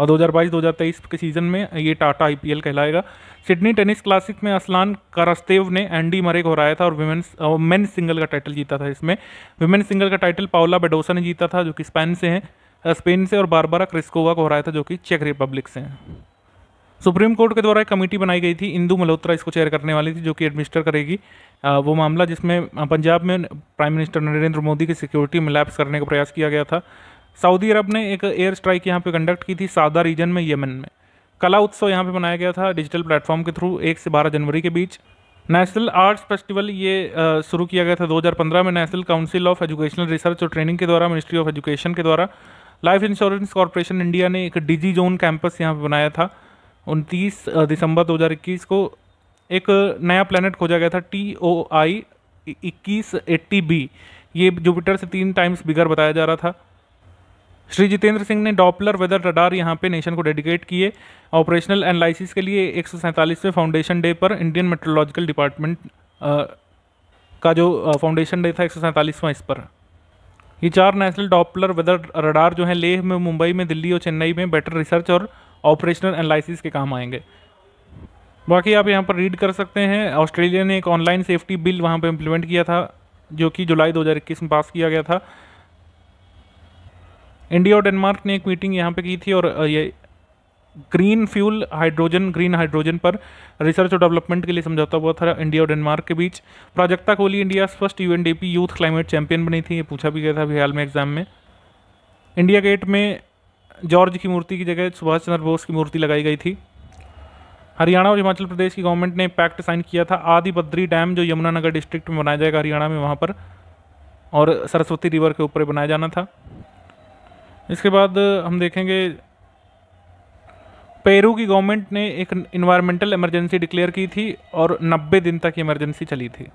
और 2022-2023 के सीज़न में ये टाटा आईपीएल कहलाएगा सिडनी टेनिस क्लासिक में असलान करस्तेव ने एंडी मरे को हराया था और वुमेन्स मेन सिंगल का टाइटल जीता था इसमें वुमेन्स सिंगल का टाइटल पाओला बेडोसा ने जीता था जो कि स्पेन से हैं स्पेन से और बारबारा क्रिस्कोवा को हराया था जो कि चेक रिपब्लिक से हैं सुप्रीम कोर्ट के द्वारा एक कमेटी बनाई गई थी इंदू मल्होत्रा इसको चेयर करने वाली थी जो कि एडमिनिस्टर करेगी वो मामला जिसमें पंजाब में प्राइम मिनिस्टर नरेंद्र मोदी की सिक्योरिटी में लैप्स करने का प्रयास किया गया था सऊदी अरब ने एक एयर स्ट्राइक यहाँ पे कंडक्ट की थी सादा रीजन में यमन में कला उत्सव यहाँ पे मनाया गया था डिजिटल प्लेटफॉर्म के थ्रू एक से बारह जनवरी के बीच नेशनल आर्ट्स फेस्टिवल ये शुरू किया गया था 2015 में national council of educational research और ट्रेनिंग के द्वारा मिनिस्ट्री ऑफ एजुकेशन के द्वारा लाइफ इंश्योरेंस कॉरपोरेशन इंडिया ने एक डिजी जोन कैंपस यहाँ पर बनाया था उनतीस दिसंबर दो को एक नया प्लानट खोजा गया था टी ओ आई इक्कीस एट्टी बी ये जुपिटर से तीन टाइम्स बिगर बताया जा रहा था श्री जितेंद्र सिंह ने डॉपलर वेदर रडार यहाँ पे नेशन को डेडिकेट किए ऑपरेशनल एनालिसिस के लिए एक सौ फाउंडेशन डे पर इंडियन मेट्रोलॉजिकल डिपार्टमेंट का जो फाउंडेशन डे था एक सौ इस पर ये चार नेशनल डॉपलर वेदर रडार जो है लेह में मुंबई में दिल्ली और चेन्नई में बेटर रिसर्च और ऑपरेशनल एनालिसिस के काम आएंगे बाकी आप यहाँ पर रीड कर सकते हैं ऑस्ट्रेलिया ने एक ऑनलाइन सेफ्टी बिल वहाँ पर इम्प्लीमेंट किया था जो कि जुलाई 2021 में पास किया गया था इंडिया और डेनमार्क ने एक मीटिंग यहाँ पे की थी और ये green fuel hydrogen green hydrogen पर रिसर्च और डेवलपमेंट के लिए समझौता हुआ था इंडिया और डेनमार्क के बीच प्राजक्ता कोहली इंडिया फर्स्ट यू यूथ क्लाइमेट चैंपियन बनी थी ये पूछा भी गया था अभी हाल में एग्जाम में इंडिया गेट में जॉर्ज की मूर्ति की जगह सुभाष चंद्र बोस की मूर्ति लगाई गई थी हरियाणा और हिमाचल प्रदेश की गवर्नमेंट ने पैक्ट साइन किया था आदि बद्री डैम जो यमुनानगर डिस्ट्रिक्ट में बनाया जाएगा हरियाणा में वहाँ पर और सरस्वती रिवर के ऊपर बनाया जाना था इसके बाद हम देखेंगे पेरू की गवर्नमेंट ने एक इन्वायरमेंटल इमरजेंसी डिक्लेयर की थी और नब्बे दिन तक इमरजेंसी चली थी